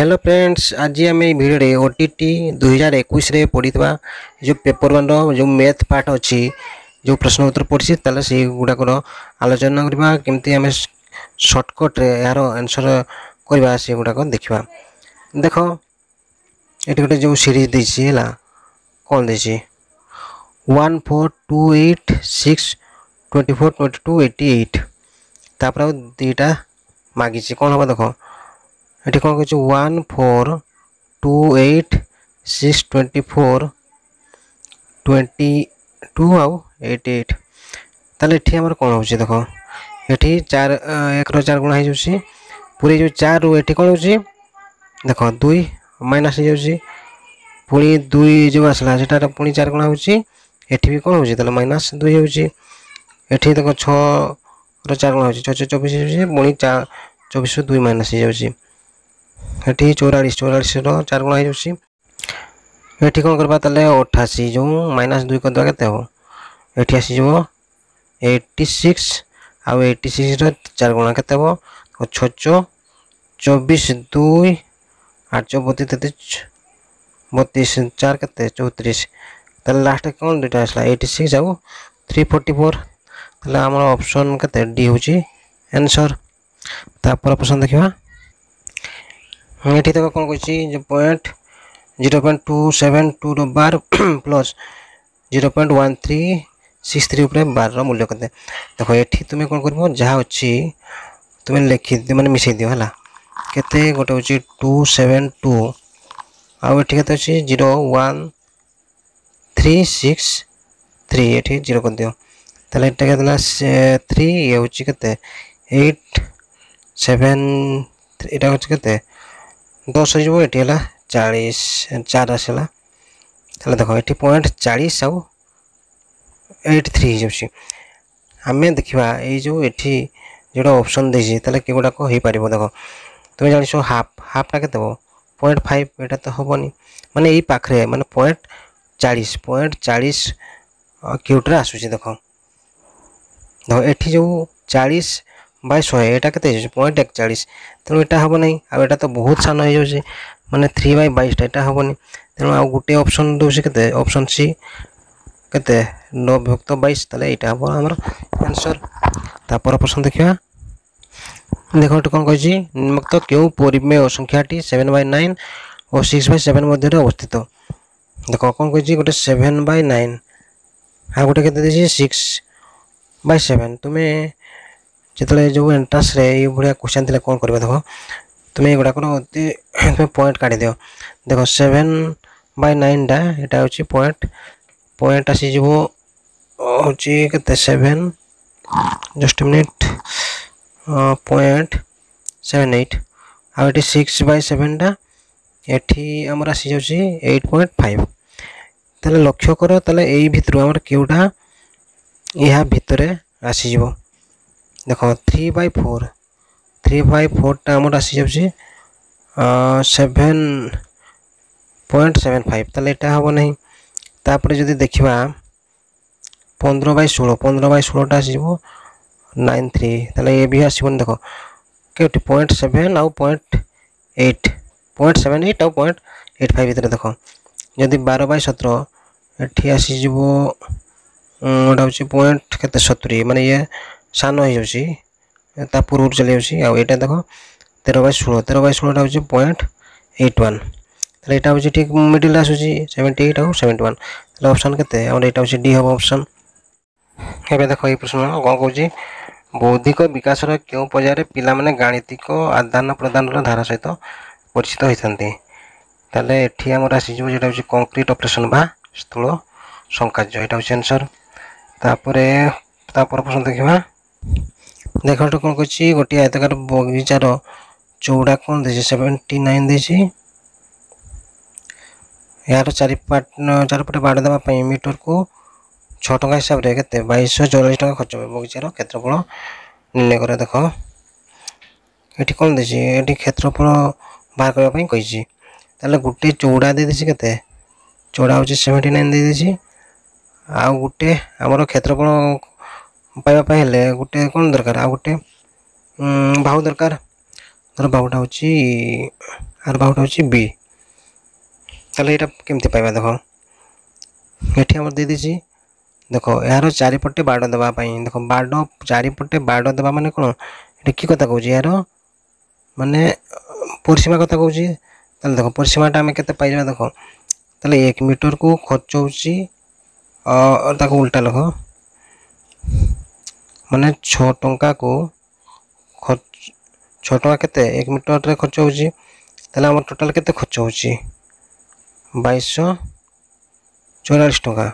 hello friends आज आम Bhide O T T दुई हजार एक पढ़ी जो पेपर वन जो मैथ पार्ट अच्छी जो प्रश्न उत्तर पढ़ी तेज़े से गुड़ाकर आलोचना करवा केमती आम सर्टकट यार आंसर करवा से गुड़ाक देखा देख ये गोटे जो सीरीज देसी है कौन देसी one four two eight six twenty four twenty two eighty eight तापर आईटा मागिच कौन हाँ देख এটি କ'ଣ କହିଛି one four two eight six twenty four twenty two ଆଉ ଏଇଟ୍ ଏଇଟ୍ ତାହେଲେ ଏଠି ଆମର କ'ଣ ହେଉଛି ଦେଖ ଏଠି ଚାର ଏକର ଚାର ଗୁଣା ହେଇଯାଉଛି ପୁରୀ ଯେଉଁ ଚାରରୁ ଏଠି କ'ଣ ହେଉଛି ଦେଖ ଦୁଇ ମାଇନସ୍ ହେଇଯାଉଛି ପୁଣି ଦୁଇ ଯେଉଁ ଆସିଲା ସେଟାରେ ପୁଣି ଚାରି ଗୁଣା ହେଉଛି ଏଠି ବି କ'ଣ ହେଉଛି ତାହେଲେ ମାଇନସ୍ ଦୁଇ ହେଉଛି ଏଠି ଦେଖ ଛଅର ଚାରି ଗୁଣା ହେଉଛି ଛଅ ଛଅ ଚବିଶ ହେଉଛି ପୁଣି ଚବିଶରୁ ଦୁଇ ମାଇନସ୍ ହେଇଯାଉଛି ଏଠି ଚଉରାଳିଶ ଚଉରାଳିଶର ଚାରି ଗୁଣ ହେଇଯାଉଛି ଏଠି କ'ଣ କରିବା ତାହେଲେ ଅଠାଅଶୀ ଯେଉଁ ମାଇନସ୍ ଦୁଇ କରିଦେବା କେତେ ହେବ ଏଠି ଆସିଯିବ ଏଇଟି ସିକ୍ସ ଆଉ ଏଇଟି ସିକ୍ସର ଚାରି ଗୁଣ କେତେ ହେବ ଛଚ ଚବିଶ ଦୁଇ ଆଠ ଚଉ ବତିଶ ତେତିଶ ବତିଶ ଚାରି କେତେ ଚଉତିରିଶ ତାହେଲେ ଲାଷ୍ଟ କ'ଣ ଦୁଇଟା ଆସିଲା ଏଇଟି ସିକ୍ସ ଆଉ থ্রি ফোর্টি ফোর তাহলে আমার অপশন কেতে ডি হচ্ছে আনসর তারপর অপশন দেখা हाँ ये तक कौन कह point zero point two seven two रार plus zero point one three six three बार रूल्य कहते देख तो ये तुम्हें कौन कर तुम्हें लिखि मैंने मिसे दि है के गोटे हूँ टू सेवेन टू आउ ये कैसे अच्छे zero one three six three ये जीरो कर दिखा थ्री ये हूँ केट सेवेन यहाँ हूँ के দশ হয়ে যাব এটি হল চাশ চার আসলা তাহলে দেখো এটি পয়েন্ট চাশ আউ এইট থ্রি হয়ে যাচ্ছি আমি দেখা এই যে এটি যেটা অপসন দিয়েছি তাহলে কেগুড়াক হয়ে পার দেখো তুমি জানিছ হাফ হাফটা কেতে হব পয়েন্ট ফাইভ এটা তো হবনি মানে এই পাখে মানে পয়েন্ট চাশ পয়েন্ট চাশ কিউটরে আসুচি দেখ দেখ এটি যে চাশ বাই শহে এটা কেতে ହେଇଯାଉଛି পଏଣ୍ଟ একଚାଳିଶ ତେଣୁ এটা ହେବନି ଆଉ ଏଟା ତ ବହୁତ ସାନ ହେଇଯାଉଛି ମାନେ ଥ୍ରୀ ବାଇ ବାଇଶଟା ଏଟା ହେବନି ତେଣୁ ଆଉ ଗୋଟିଏ ଅପସନ୍ ଦେଉଛି କେତେ ଅପସନ୍ ସି କେତେ ନଅ ବିଭକ୍ତ ବାଇଶ ତାହେଲେ ଏଇଟା ହେବ ଆମର ଆନ୍ସର୍ ତାପରେ ପ୍ରଶ୍ନ ଦେଖିବା ଦେଖ ଏଠି କ'ଣ କହିଛି ନିମ୍ନକ୍ତ କେଉଁ ପରିମେୟ ସଂଖ୍ୟାଟି ସେଭେନ୍ ବାଇ ନାଇନ୍ ଓ ସିକ୍ସ ବାଇ ସେଭେନ୍ ମଧ୍ୟରେ ଅବସ୍ଥିତ ଦେଖ କ'ଣ କହିଛି ଗୋଟେ ସେଭେନ୍ ବାଇ ନାଇନ୍ ଆଉ ଗୋଟେ କେତେ ଦେଇଛି ସିକ୍ସ ବାଇ ସେଭେନ୍ ତୁମେ ଯେତେବେଳେ ଯେଉଁ ଏଣ୍ଟ୍ରାନ୍ସରେ ଏଇଭଳିଆ କ୍ୱେଶ୍ଚନ୍ ଥିଲେ କ'ଣ କରିବ ଦେଖ তুমি এগুড়াকর অতি তুমি পয়েন্ট কাটি দিও দেখো সেভেন বাই নাইনটা এটা হচ্ছে পয়েন্ট পয়েন্ট আসিযোগ হচ্ছে কেতে সেভেন জস্ট মিনিট পয়েন্ট সেভেন এইট আর এটি সিক্স বাই সেভেনটা এটি আমার আসিযাচ্ছে এইট পয়েন্ট ফাইভ তাহলে লক্ষ্য কর তাহলে এই ভিতর আমার কেউটা ইহা ভিতরে আসিযোগ দেখো three by four three by ফোরটা আমার আসিযাচ্ছে সেভেন পয়েন্ট সেভেন ফাইভ তাহলে এটা হব না তাপরে যদি দেখা পনেরো বাই ষোলো পনেরো বাই ষোলোটা আসব নাইন থ্রি তাহলে এ বি আসবনি মানে দেখো কেউটি পয়েন্ট সেভেন আউ point eight point seven eight আউ পয়েন্ট এইট ফাইভ ভিতরে দেখো যদি বারো বাই সতেরো এটি আসিযোগ ওটা হচ্ছে পয়েন্ট কেতে সতুরি মানে ইয়ে सान हो पूर्व चले आईटा देख तेरह बै षोल तेरह बै षोलटा हो पॉइंट एट वन यहाँ ठीक मिडिल आसूस सेवेन्टी एट आवेन्टी वन अप्सन के डी हम अप्सन एवं देख ये प्रश्न कौन कौन बौद्धिक विकास क्यों पर्यायर पाने गाणितिक आदान प्रदान धारा सहित परिचित होती तेल एटी आमर आसीजा कंक्रीट अपरेसन बा स्थूल संकाज यहाँ हूँ एनसर तापर प्रश्न देखा ଦେଖନ୍ତୁ କ'ଣ କହିଛି ଗୋଟିଏ ଆୟତାକାର ବଗିଚାର ଚଉଡ଼ା କ'ଣ ଦେଇଛି ସେଭେଣ୍ଟି ନାଇନ୍ ଦେଇଛି ଏହାର ଚାରିପାଟ ଚାରିପଟେ ବାଡ଼ ଦେବା ପାଇଁ ମିଟରକୁ ଛଅ ଟଙ୍କା ହିସାବରେ କେତେ ବାଇଶଶହ ଚଉରାଳିଶ ଟଙ୍କା ଖର୍ଚ୍ଚ ହେବ ବଗିଚାର କ୍ଷେତ୍ରଫଳ ନିର୍ଣ୍ଣୟ କର ଦେଖ ଏଠି କ'ଣ ଦେଇଛି ଏଠି କ୍ଷେତ୍ରଫଳ ବାହାର କରିବା ପାଇଁ କହିଛି ତାହେଲେ ଗୋଟେ ଚଉଡ଼ା ଦେଇଦେଇଛି କେତେ ଚଉଡ଼ା ହେଉଛି ସେଭେଣ୍ଟି ନାଇନ୍ ଦେଇଦେଇଛି ଆଉ ଗୋଟେ ଆମର କ୍ଷେତ୍ରଫଳ पाइबा हेले गोटे कौन दरकार आ गोटे भाव दरकार धर भाटा हो भाटा होता केमती पाइबा देख ये आम देखी देख यार चारिपटे बाड़ देवाई देख बाड़ चारिपटे बाड़ दे मानने कौन ये कि कथा कह यार मानने परसीमा कथा कह देख परसीमाटा के देख तेल एक मीटर को खर्च उल्टा लख ମାନେ ଛଅ ଟଙ୍କାକୁ ଖର୍ଚ୍ଚ ଛଅ ଟଙ୍କା କେତେ ଏକ ମିଟରରେ ଖର୍ଚ୍ଚ ହେଉଛି ତାହେଲେ ଆମର ଟୋଟାଲ୍ କେତେ ଖର୍ଚ୍ଚ ହେଉଛି ବାଇଶଶହ ଚଉରାଳିଶ ଟଙ୍କା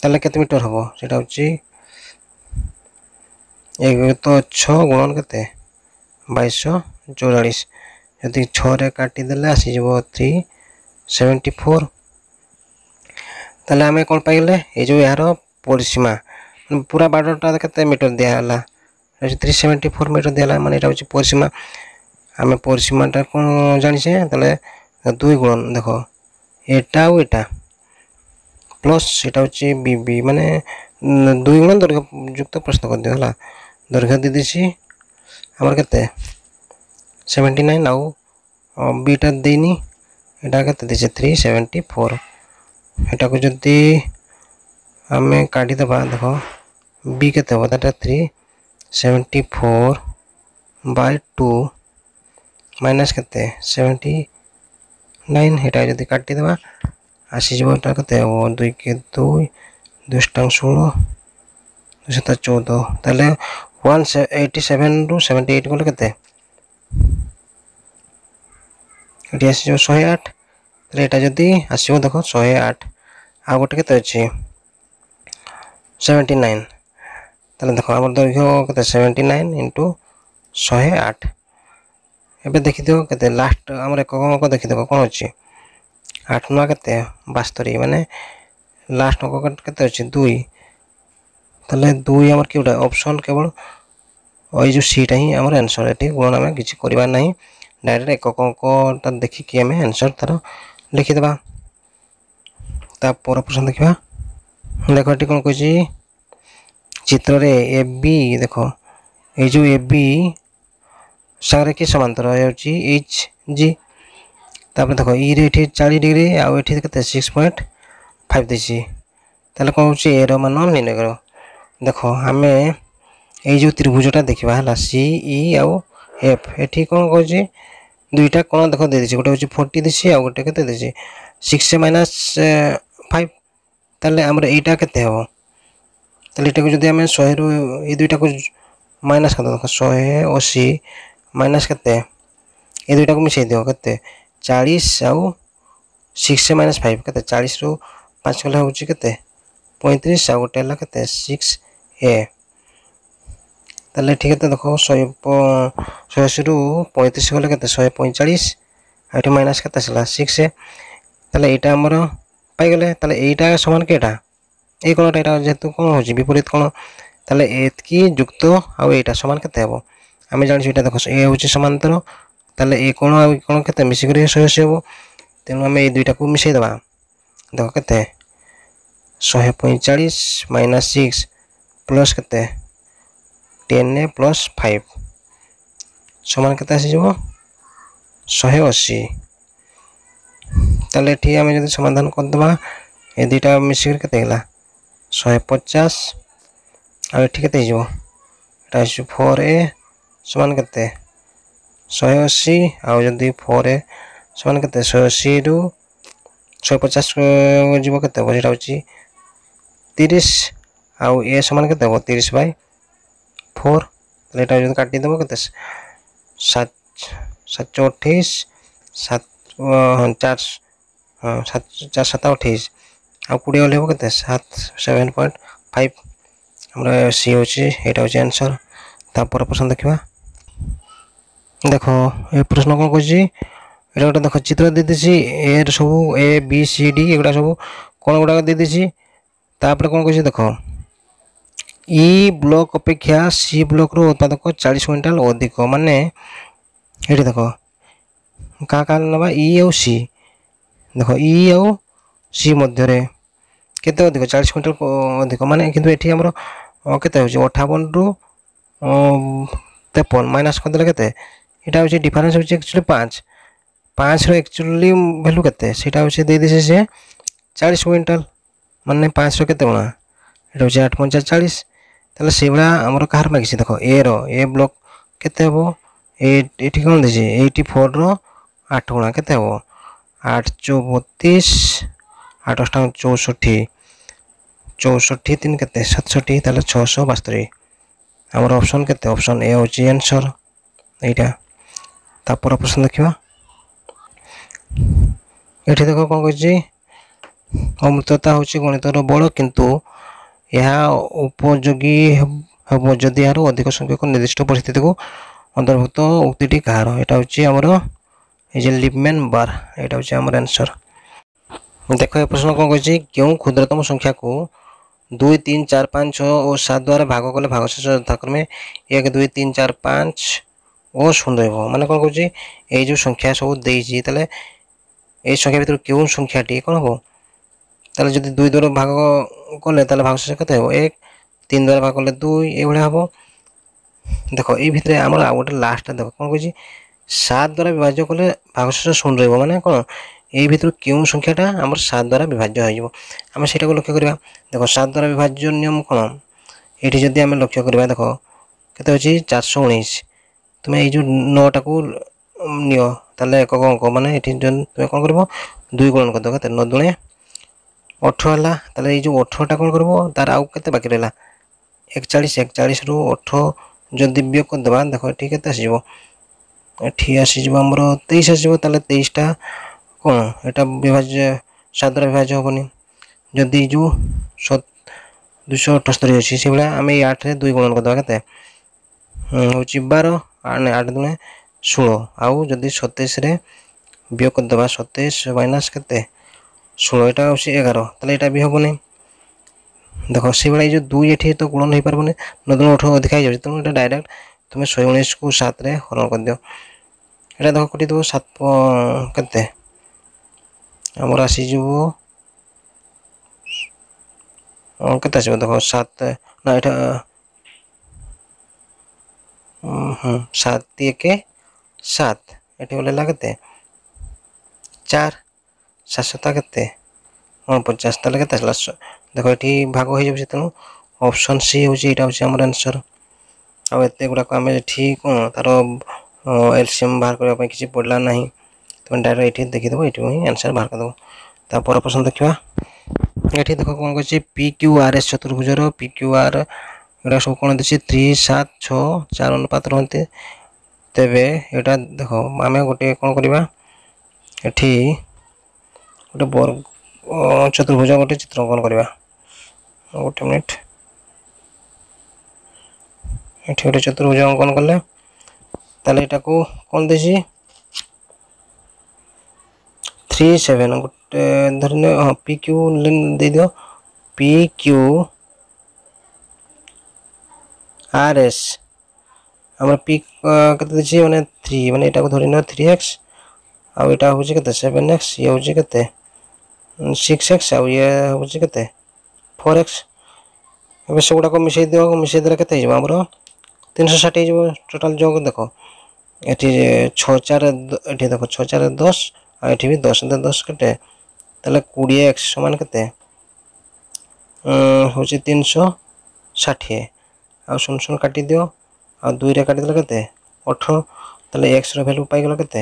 ତାହେଲେ କେତେ ମିଟର ହେବ ସେଇଟା ହେଉଛି ଏକ ତ ଛଅ ଗୁଣନ କେତେ ବାଇଶଶହ ଚଉରାଳିଶ ଯଦି ଛଅରେ କାଟିଦେଲେ ଆସିଯିବ ଥ୍ରୀ ସେଭେଣ୍ଟି ଫୋର୍ ତାହେଲେ ଆମେ କ'ଣ ପାଇଗଲେ ଏଇ ଯେଉଁ ଏହାର ପରିସୀମା পুরা বারোটা কেতে ମିଟର ଦିଆହେଲା ଥ୍ରୀ ସେଭେଣ୍ଟି ଫୋର୍ ମିଟର ଦିଆହେଲା ମାନେ ଏଇଟା ହେଉଛି ପରିସୀମା ଆମେ ପରିସୀମାଟା କ'ଣ ଜାଣିଛେ ତାହେଲେ ଦୁଇ ଗୁଣନ ଦେଖ ଏଇଟା ଆଉ ଏଇଟା ପ୍ଲସ୍ ସେଇଟା ହେଉଛି ବି ବି ମାନେ ଦୁଇ ଗୁଣ ଦୈର୍ଘ୍ୟ ଯୁକ୍ତ ପ୍ରସ୍ତ କରିଦିଅ ହେଲା ଦୈର୍ଘ୍ୟ ଦେଇଦେଇଛି ଆମର କେତେ ସେଭେଣ୍ଟି ନାଇନ୍ ଆଉ ବିଟା ଦେଇନି এটা কেতে দিয়েছে থ্রি সেভেন্টি ফোর এটাকে যদি আমি কাটি দেবা দেখো बी के three seventy four by two minus के सेवेंटी नाइन ये जदि काटिदेवा आसीजा के दुई के दुई दुष्टा षोल दुश चौदह तेल वन एट्टी सेवेन रु सेवेन्टी एट गले के शहे आठ यहाँ जदि आसो देख शहे आठ आ गोटे के सेवेन्टी नाइन তাহলে দেখো আমার দৈর্ঘ্য কেতে সেভেন্টি নাইন ইন্টু ଶହେ ଆଠ ଏବେ ଦେଖିଥିବ କେତେ ଲାଷ୍ଟ ଆମର ଏକକ ଅଙ୍କ ଦେଖିଥିବ କ'ଣ ଅଛି ଆଠ ନୂଆ କେତେ ବାସ୍ତରୀ ମାନେ ଲାଷ୍ଟ ଅଙ୍କ କେତେ ଅଛି ଦୁଇ ତାହେଲେ ଦୁଇ ଆମର କେଉଁଟା ଅପସନ୍ କେବଳ ଏଇ ଯେଉଁ ସିଟା ହିଁ ଆମର ଆନ୍ସର୍ ଏଠି ଗୁଣନ ଆମେ କିଛି କରିବା ନାହିଁ ଡାଇରେକ୍ଟ ଏକକ ଅଙ୍କଟା ଦେଖିକି ଆମେ ଆନ୍ସର୍ ତା'ର ଲେଖିଦେବା ତା ପର ପ୍ରଶ୍ନ ଦେଖିବା ଦେଖ ଏଠି କ'ଣ କହିଛି চিত্রে এফ বি ଦେଖ ଏଇ ଯେଉଁ ଏ ବି ସାଙ୍ଗରେ କି ସମାନ୍ତର ହେଉଛି ଏଚ୍ ଜି ତାପରେ ଦେଖ ଇରେ ଏଠି ଚାଳିଶ ଡିଗ୍ରୀ ଆଉ ଏଠି କେତେ ସିକ୍ସ ପଏଣ୍ଟ ଫାଇଭ୍ ଦେଇଛି ତାହେଲେ କ'ଣ ହେଉଛି ଏର ମାନ ନିର୍ଣ୍ଣୟ କର ଦେଖ ଆମେ ଏଇ ଯେଉଁ ତ୍ରିଭୁଜଟା ଦେଖିବା ହେଲା ସି ଇ ଆଉ ଏଫ୍ ଏଠି କ'ଣ କହୁଛି ଦୁଇଟା କ'ଣ ଦେଖ ଦେଇଦେଇଛି ଗୋଟେ ହେଉଛି ଫୋର୍ଟି ଦେଇଛି ଆଉ ଗୋଟେ କେତେ ଦେଇଛି ସିକ୍ସ ମାଇନସ୍ ଫାଇଭ୍ ତାହେଲେ ଆମର ଏଇଟା କେତେ ହେବ তাহলে এটাকে যদি আমি শহেরু এই দুইটাকে মাইনাস করে দেখ শহে অশী মাইনাস কেতে এই দুইটাকে মিশাই দিও কেতে চাশ আউ সিক্স মাইনাস ফাইভ কেতে চাশ রু পাঁচ গলে হচ্ছে কেতে পঁয়ত্রিশ আউ গোটে হল কেতে সিক্স এ তাহলে এটি কেতে দেখ শহে শহে অশী রু পঁয়ত্রিশ গলে কেতে শহে পঁয়চাশ আর এটি মাইনাস কেতে আসলা সিক্স এ তাহলে এইটা আমার পাইগলে তাহলে এইটা সমান কি এটা এই কোণটা এটা যেহেতু কোণ ହେଉଛି বিপরীত কোণ তাহলে এতকি যুক্ত ଆଉ ଏଇଟା ସମାନ କେତେ ହେବ ଆମେ ଜାଣିଛୁ ଏଇଟା ଦେଖ ଏ ହେଉଛି ସମାନ୍ତର ତାହେଲେ ଏ କୋଣ ଆଉ କୋଣ କେତେ ମିଶିକରି ଶହେ ଅଶୀ ହେବ ତେଣୁ ଆମେ ଏଇ ଦୁଇଟାକୁ ମିଶାଇଦେବା ଦେଖ କେତେ ଶହେ ପଇଁଚାଳିଶ ମାଇନସ୍ ସିକ୍ସ ପ୍ଲସ୍ କେତେ ଟେନ୍ ପ୍ଲସ୍ ଫାଇଭ୍ ସମାନ କେତେ ଆସିଯିବ ଶହେ ଅଶୀ ତାହେଲେ ଏଠି ଆମେ ଯଦି ସମାଧାନ କରିଦେବା ଏ ଦୁଇଟା ମିଶିକରି କେତେ ହେଲା ଶହେ ପଚାଶ ଆଉ ଏଠି କେତେ ହେଇଯିବ ଏଇଟା ଆସିଯିବ ଫୋର୍ ଏ ସମାନ କେତେ ଶହେ ଅଶୀ ଆଉ ଯଦି ଫୋର୍ ଏ ସମାନ କେତେ ଶହେ ଅଶୀରୁ ଶହେ ପଚାଶ ଯିବ କେତେ ହେବ ସେଇଟା ହେଉଛି ତିରିଶ ଆଉ ଏ ସମାନ କେତେ ହେବ ତିରିଶ ବାଇ ଫୋର୍ ତାହେଲେ ଏଇଟା ଯଦି କାଟିଦେବ କେତେ ସାତ ସାତଶହ ଅଠେଇଶ ସାତ ହଁ ଚାରି ହଁ ସାତ ଚାରି ସାତ ଅଠେଇଶ ଆଉ କୋଡ଼ିଏ ଗଲେ ହେବ କେତେ ସାତ ସେଭେନ୍ ପଏଣ୍ଟ ଫାଇଭ୍ ଆମର ସି ହେଉଛି ଏଇଟା ହେଉଛି ଆନ୍ସର୍ ତାପରେ ପ୍ରଶ୍ନ ଦେଖିବା ଦେଖ ଏ ପ୍ରଶ୍ନ କ'ଣ କହୁଛି ଏଇଟା ଗୋଟେ ଦେଖ ଚିତ୍ର ଦେଇଦେଇଛି ଏର ସବୁ ଏ ବି ସି ଡି ଏଗୁଡ଼ା ସବୁ କ'ଣ ଗୁଡ଼ାକ ଦେଇଦେଇଛି ତାପରେ କ'ଣ କହୁଛି ଦେଖ ଇ ବ୍ଲକ୍ ଅପେକ୍ଷା ସି ବ୍ଲକ୍ର ଉତ୍ପାଦକ ଚାଳିଶ କୁଇଣ୍ଟାଲ ଅଧିକ ମାନେ ଏଠି ଦେଖ କାହା କାହା ନେବା ଇ ଆଉ ସି ଦେଖ ଇ ଆଉ ସି ମଧ୍ୟରେ କେତେ ଅଧିକ ଚାଳିଶ କୁଇଣ୍ଟାଲ ଅଧିକ ମାନେ କିନ୍ତୁ ଏଠି ଆମର କେତେ ହେଉଛି ଅଠାବନରୁ ତେପନ ମାଇନସ୍ କରିଦେଲେ କେତେ এটা হচ্ছে ডিফারেন্স হচ্ছে একচুয়ালি পাঁচ পাঁচর একচুয়ালি ভ্যালু কেতে সেটা হচ্ছে দিয়ে দিয়েছে সে চালিশ কুইন্টাল মানে পাঁচর কেতে গুণা এটা হচ্ছে আট পঞ্চাশ চালিশ তাহলে সেগুলা আমার কাহার মাগিছে দেখো এ র এ ব্লক কেতে হব এটি কোণ দিয়েছে এইটি ফোর র আট গুণা কেতে হব আট চৌবতিশ আট অষ্টাঙ্গ চৌষঠি চৌষট্টি তিন কেতে সাতষট্টি তাহলে ছশো বাস্তরি আমার অপশন কেতে অপশন এ হচ্ছে আনসর এইটা তারপর অপশন দেখিবা এটি দেখ কଣ କହିଛି অমৃততা ହେଉଛି ଗଣିତର বଳ କିନ୍ତୁ ଏହା ଉପଯୋগী ହେବ ଯଦି ଏହାର ଅଧିକ ସଂଖ୍ୟକ ନିର୍ଦ୍ଦିଷ୍ଟ ପରିସ୍ଥିତିକୁ ଅନ୍ତର୍ଭୁକ୍ତ ଉକ୍ତିଟି କାହାର ଏଇଟା ହେଉଛି ଆମର এই যে লিপম্যান বার এটা হচ্ছে আমার অ্যান্সার দেখো এ প্রশ্ন কম করছি কেউ ক্ষুদ্রতম সংখ্যাকে দুই তিন চার পাঁচ ছয় ও সাত দ্বারা ভাগ কলে ভাগশেষ যথাক্রমে এক দুই তিন চার পাঁচ ও শূন্য ହେବ ମାନେ କ'ଣ କହୁଛି ଏଇ ଯେଉଁ ସଂଖ୍ୟା ସବୁ ଦେଇଛି ତାହେଲେ ଏଇ ସଂଖ୍ୟା ଭିତରୁ କେଉଁ ସଂଖ୍ୟାଟି କ'ଣ ହେବ ତାହେଲେ ଯଦି ଦୁଇ ଦ୍ୱାରା ଭାଗ କଲେ ତାହେଲେ ଭାଗଶେଷ କେତେ ହେବ ଏକ ତିନି ଦ୍ୱାରା ଭାଗ କଲେ ଦୁଇ ଏଇଭଳିଆ ହେବ ଦେଖ ଏଇ ଭିତରେ ଆମର ଆଉ ଗୋଟେ ଲାଷ୍ଟଟା ଦେଖ କ'ଣ କହୁଛି ସାତ ଦ୍ୱାରା ବିଭାଜ୍ୟ କଲେ ଭାଗଶେଷ ଶୂନ ରହିବ ମାନେ କ'ଣ এই ভিতর কেউ সংখ্যাটা আমার সাত দ্বারা বিভাজ্য হয়ে যাব আমি সেটাকে লক্ষ্য করা দেখো সাত দ্বারা বিভাজ্য নিয়ম কম এটি যদি আমি লক্ষ্য করা দেখো কত হচ্ছে চারশো উনিশ তুমি এই যে নটা নিও তাহলে একক অঙ্ক মানে এটি তুমি কোণ করব দুই গুণ করে দেখো ন দুণে অঠর হলা তাহলে এই যে অঠরটা কোণ করব তার আউ কত বাকি রহলা একচাশ একচাশ রু অঠর যদি বিয়োগ করে দেবা দেখো এটি কেতে আসিব এটি আসিযোগ আমার তেইশ আসিব তাহলে তেইশটা କ'ଣ ଏଇଟା ବିଭାଜ୍ୟ ସାତରେ ବିଭାଜ୍ୟ ହେବନି ଯଦି ଯେଉଁ ଦୁଇଶହ ଅଠସ୍ତରୀ ଅଛି ସେଇଭଳିଆ ଆମେ ଏଇ ଆଠରେ ଦୁଇ ଗୁଣନ କରିଦେବା କେତେ ହେଉଛି ବାର ଆଠ ଦୁଣେ ଷୋହଳ ଆଉ ଯଦି ସତେଇଶରେ ବିୟୋଗ କରିଦେବା ସତେଇଶ মাইনাস କେତେ ষোলো এটা হচ্ছে এগারো তাহলে এটা বি হবনি দেখো সেইভাবে এই যে দুই এটি তো গুণন হয়ে পারবনি নতুন অঠর অধিক হয়ে যাবে তেমন এটা ডাইরেক্ট তুমি শহে উনিশকু সাতরে হরণ করে দিও এটা দেখো কটি দেবো সাত কেতে আমরা আসি ଆସିଯିବୁ କେତେ আসবে দেখো সাত না এটা হুম সাত দিয়ে কে সাত এটা হলে লাগাতে চার সাতশো সাত কেতে উনপঞ্চাশ তাহলে কেতে আসলে দেখো এটি ভাগ হয়ে যাবে তেমন অপশন সি হচ্ছে এটা হচ্ছে আমার আনসর আও এতে গুড়াক আমি ঠিক কোণ তার এলসিএম বাহার করার কিছু পড়লাম না তুমি ডাইরেক্ট এটি দেখিদেব এটি ହିଁ ଆନ୍ସର୍ ବାହାର କରିଦେବ ତା ପର ପ୍ରଶ୍ନ ଦେଖିବା ଏଠି ଦେଖ କ'ଣ କହିଛି ପି କ୍ୟୁ ଆର୍ ଏସ୍ ଚତୁର୍ଭୁଜର ପି କ୍ୟୁ ଆର୍ ଏଗୁଡ଼ା ସବୁ କ'ଣ ଦେଇଛି ଥ୍ରୀ ସାତ ଛଅ ଚାର ଅନୁପାତ ରହନ୍ତି ତେବେ ଏଇଟା ଦେଖ ଆମେ ଗୋଟିଏ କ'ଣ କରିବା ଏଠି ଗୋଟେ ବର୍ଗ ଚତୁର୍ଭୁଜ ଗୋଟେ ଚିତ୍ରାଙ୍କନ କରିବା ଗୋଟେ ମିନିଟ୍ ଏଠି ଗୋଟେ ଚତୁର୍ଭୁଜ ଅଙ୍କନ କଲେ ତାହେଲେ ଏଟାକୁ କ'ଣ ଦେଇଛି थ्री सेवेन गोटे धरने हाँ पी क्यू लेन दे दियो पी क्यू आर एस आम पी के मैंने थ्री मैंने यहाँ को धरी ना थ्री एक्स आईटा हूँ सेवेन एक्स ये हूँ के सिक्स एक्स आउ ये हूँ के फोर एक्स ଏବେ ସେଗୁଡ଼ାକ गुड़ाक ଦିଅ ମିଶାଇ ଦେଲେ କେତେ ହେଇଯିବ ଆମର ତିନିଶହ ଷାଠିଏ ହେଇଯିବ ଟୋଟାଲ୍ ଯୋଗ ଦେଖ ଏଠି ଛଅ ଚାରି ଏଠି ଦେଖ ଛଅ ଚାରି হয় টিভি দশ হাজার দশ কেটে তাহলে কুড়ি একশো সমান কেতে হচ্ছে তিনশো ষাঠিয়ে আর শূন্য শূন্য কাটিয়ে দিও আর দুইটা কাটিয়ে দিলে কেতে অঠরো তাহলে এক্সর ভ্যালু পাই গেল কেতে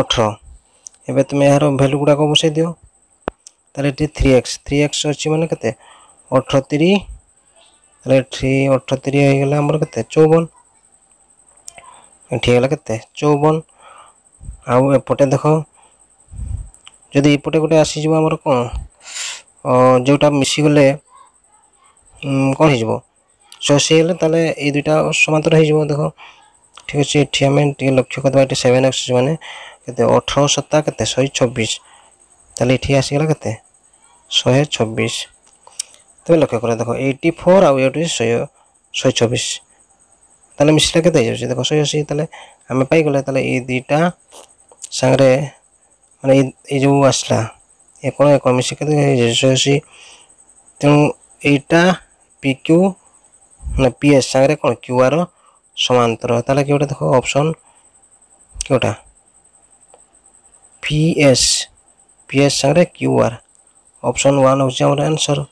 অঠরো এবার তুমি এর ভ্যালু গুড়াক বসাই দিও তাহলে এটি থ্রি এক্স থ্রি এক্স অছি মানে কেতে অঠরো তিরি তাহলে থ্রি অঠরো তিরি হয়ে গেলে আমার কেতে চৌবন এটি হয়ে গেল কেতে চৌবন ଆଉ ଏପଟେ ଦେଖ ଯଦି ଏପଟେ ଗୋଟେ ଆସିଯିବ ଆମର କ'ଣ ଯେଉଁଟା ମିଶିଗଲେ କ'ଣ ହେଇଯିବ ଶହେ ହେଲେ ତାହେଲେ ଏଇ ଦୁଇଟା ସମାନ୍ତର ହେଇଯିବ ଦେଖ ଠିକ୍ ଅଛି ଏଠି ଆମେ ଟିକେ ଲକ୍ଷ୍ୟ କରିଦେବା ଏଠି ସେଭେନ୍ ଏକ୍ସ ମାନେ କେତେ ଅଠର ସତା କେତେ ଶହେ ଛବିଶ ତାହେଲେ ଏଠି ଆସିଗଲା କେତେ ଶହେ ଛବିଶ ତମେ ଲକ୍ଷ୍ୟ କର ଦେଖ ଏଇଟି ଫୋର୍ ଆଉ ଏଇଟି ଶହେ ଶହେ ଛବିଶ ତାହେଲେ ମିଶିଲେ କେତେ ହେଇଯାଉଛି ଦେଖ ଶହେ ଅଶୀ ତାହେଲେ ଆମେ ପାଇଗଲେ ତାହେଲେ ଏଇ ଦୁଇଟା ସାଙ୍ଗରେ ମାନେ ଏଇ ଯେଉଁ ଆସିଲା ଏ କ'ଣ କମି ଶିକ୍ଷିତ ଅଛି ତେଣୁ ଏଇଟା ପି କ୍ୟୁ ନା ପି ଏସ୍ ସାଙ୍ଗରେ କ'ଣ କ୍ୟୁ ଆର ସମାନ୍ତର ତାହେଲେ କେଉଁଟା ଦେଖ ଅପସନ୍ କେଉଁଟା ପି ଏସ୍ ପି ଏସ୍ ସାଙ୍ଗରେ କ୍ୟୁ ଆର୍ ଅପସନ୍ ୱାନ୍ ହେଉଛି ଆମର ଆନ୍ସର୍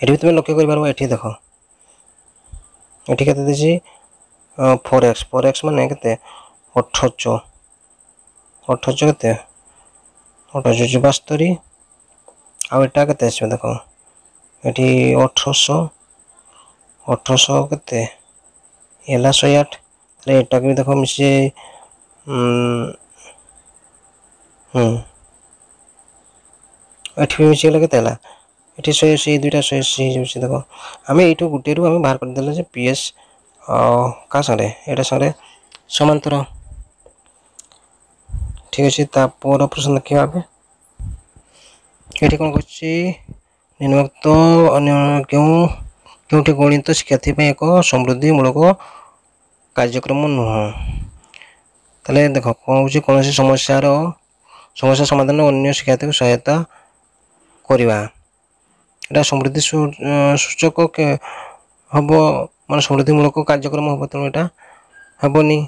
ଏଠି ବି ତୁମେ ଲକ୍ଷ୍ୟ କରିପାରିବ ଏଠି ଦେଖ ଏଠି କେତେ ଦେଇଛି ফোর এক্স ফোর এক্স মানে কেতে অঠরশো অঠচ কে অঠচ বাস্তরি আটা কে আসবে দেখ এটি অঠরশ অঠরশ কে এলা শহে আট তাহলে এটাকে দেখ মিশে এটি মিশে গেলে কে এটি শহে আশি দুইটা শহে আশি দেখ আমি এইটু গোটে আমি বাহার করে দেলে যে পিএস কাহা সাথে এটা সাথে সমান্তর ঠিক আছে ତା ପର ଅପରେସନ୍ ଦେଖିବା ଆମେ ଏଠି କ'ଣ କରୁଛି ନିର୍ମକ୍ତ ଅନ୍ୟ କେଉଁ କେଉଁଠି ଗଣିତ ଶିକ୍ଷାର୍ଥୀ ପାଇଁ ଏକ ସମୃଦ୍ଧିମୂଳକ କାର୍ଯ୍ୟକ୍ରମ ନୁହଁ ତାହେଲେ ଦେଖ କ'ଣ ହେଉଛି କୌଣସି ସମସ୍ୟାର ସମସ୍ୟା ସମାଧାନ ଅନ୍ୟ ଶିକ୍ଷାର୍ଥୀକୁ ସହାୟତା କରିବା এটা সমৃদ্ধি সূচক হব মানে সমৃদ্ধিমূলক কার্যক্রম হব তেমন এটা হবনি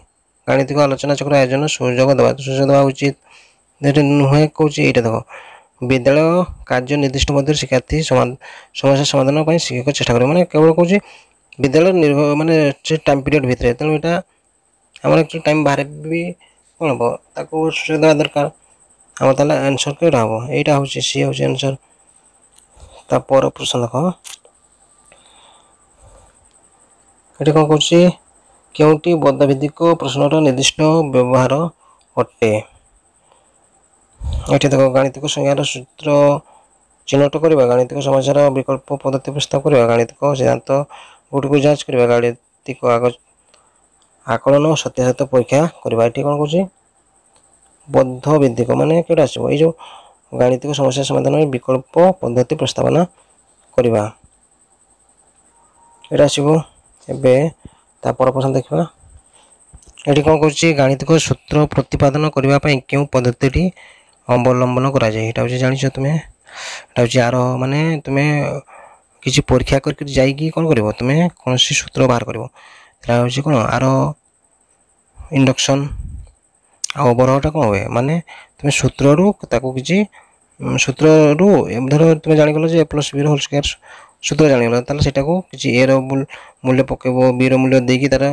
গাণিতিক আলোচনা চক্র আয়োজন সুযোগ দেওয়া সুযোগ দেওয়া উচিত নুহে নহে কৌছি এইটা দেখো বিদ্যালয় কার্য নির্দিষ্ট মধ্যে শিক্ষার্থী সমস্যার সমাধান পাই শিক্ষক চেষ্টা করে মানে কেবল কৌছি বিদ্যালয় নির্ভর মানে টাইম পিরিয়ড ভিতরে তেমন এটা আমার একটু টাইম বাহারে বি କ'ଣ ହେବ তাকে সুযোগ দেওয়া দরকার আমার তাহলে ଆନ୍ସର୍ কে ହେବ এইটা হচ্ছে সি হচ্ছে ଆନ୍ସର୍ তারপর প্রশ্ন দেখো এটা কোন କ'ଣ କେଉଁଟି ବଦ୍ଧଭିତ୍ତିକ ପ୍ରଶ୍ନର ନିର୍ଦ୍ଦିଷ୍ଟ ବ୍ୟବହାର ଅଟେ ଏଠି ଦେଖ ଗାଣିତିକ ସଂଜ୍ଞାର ସୂତ୍ର ଚିହ୍ନଟ କରିବା ଗାଣିତିକ ସମସ୍ୟାର ବିକଳ୍ପ ପଦ୍ଧତି ପ୍ରସ୍ତାବ କରିବା ଗାଣିତିକ ସିଦ୍ଧାନ୍ତ ଗୁଡ଼ିକୁ ଯାଞ୍ଚ କରିବା ଗାଣିତିକ ଆଗ ଆକଳନ ସତ୍ୟାସତ୍ୟ ପରୀକ୍ଷା କରିବା ଏଠି କ'ଣ କହୁଛି ବଦ୍ଧଭିତ୍ତିକ ମାନେ କେଉଁଟା ଆସିବ ଏଇ ଯେଉଁ ଗାଣିତିକ ସମସ୍ୟା ସମାଧାନରେ ବିକଳ୍ପ ପଦ୍ଧତି ପ୍ରସ୍ତାବନା କରିବା ଏଇଟା ଆସିବ ଏବେ ତା ପର ପସନ୍ଦ ଦେଖିବା ଏଠି କ'ଣ କରୁଛି ଗାଣିତିକ ସୂତ୍ର ପ୍ରତିପାଦନ କରିବା ପାଇଁ କେଉଁ ପଦ୍ଧତିଟି ଅବଲମ୍ବନ କରାଯାଏ ଏଇଟା ହେଉଛି ଜାଣିଛ ତୁମେ ଏଇଟା ହେଉଛି ଆର ମାନେ ତୁମେ କିଛି ପରୀକ୍ଷା କରିକି ଯାଇକି କ'ଣ କରିବ ତୁମେ କୌଣସି ସୂତ୍ର ବାହାର କରିବ ସେଇଟା ହେଉଛି କ'ଣ ଆର ଇଣ୍ଡକ୍ସନ୍ ଆଉ ଓଭରହଟା କ'ଣ ହୁଏ ମାନେ ତୁମେ ସୂତ୍ରରୁ ତାକୁ କିଛି ସୂତ୍ରରୁ ଧର ତୁମେ ଜାଣିଗଲ ଯେ A plus B whole square ସୂତ୍ର ଜାଣିଗଲା ତାହେଲେ ସେଟାକୁ କିଛି ଏର ମୂଲ୍ୟ ପକେଇବ ବିର ମୂଲ୍ୟ ଦେଇକି ତାର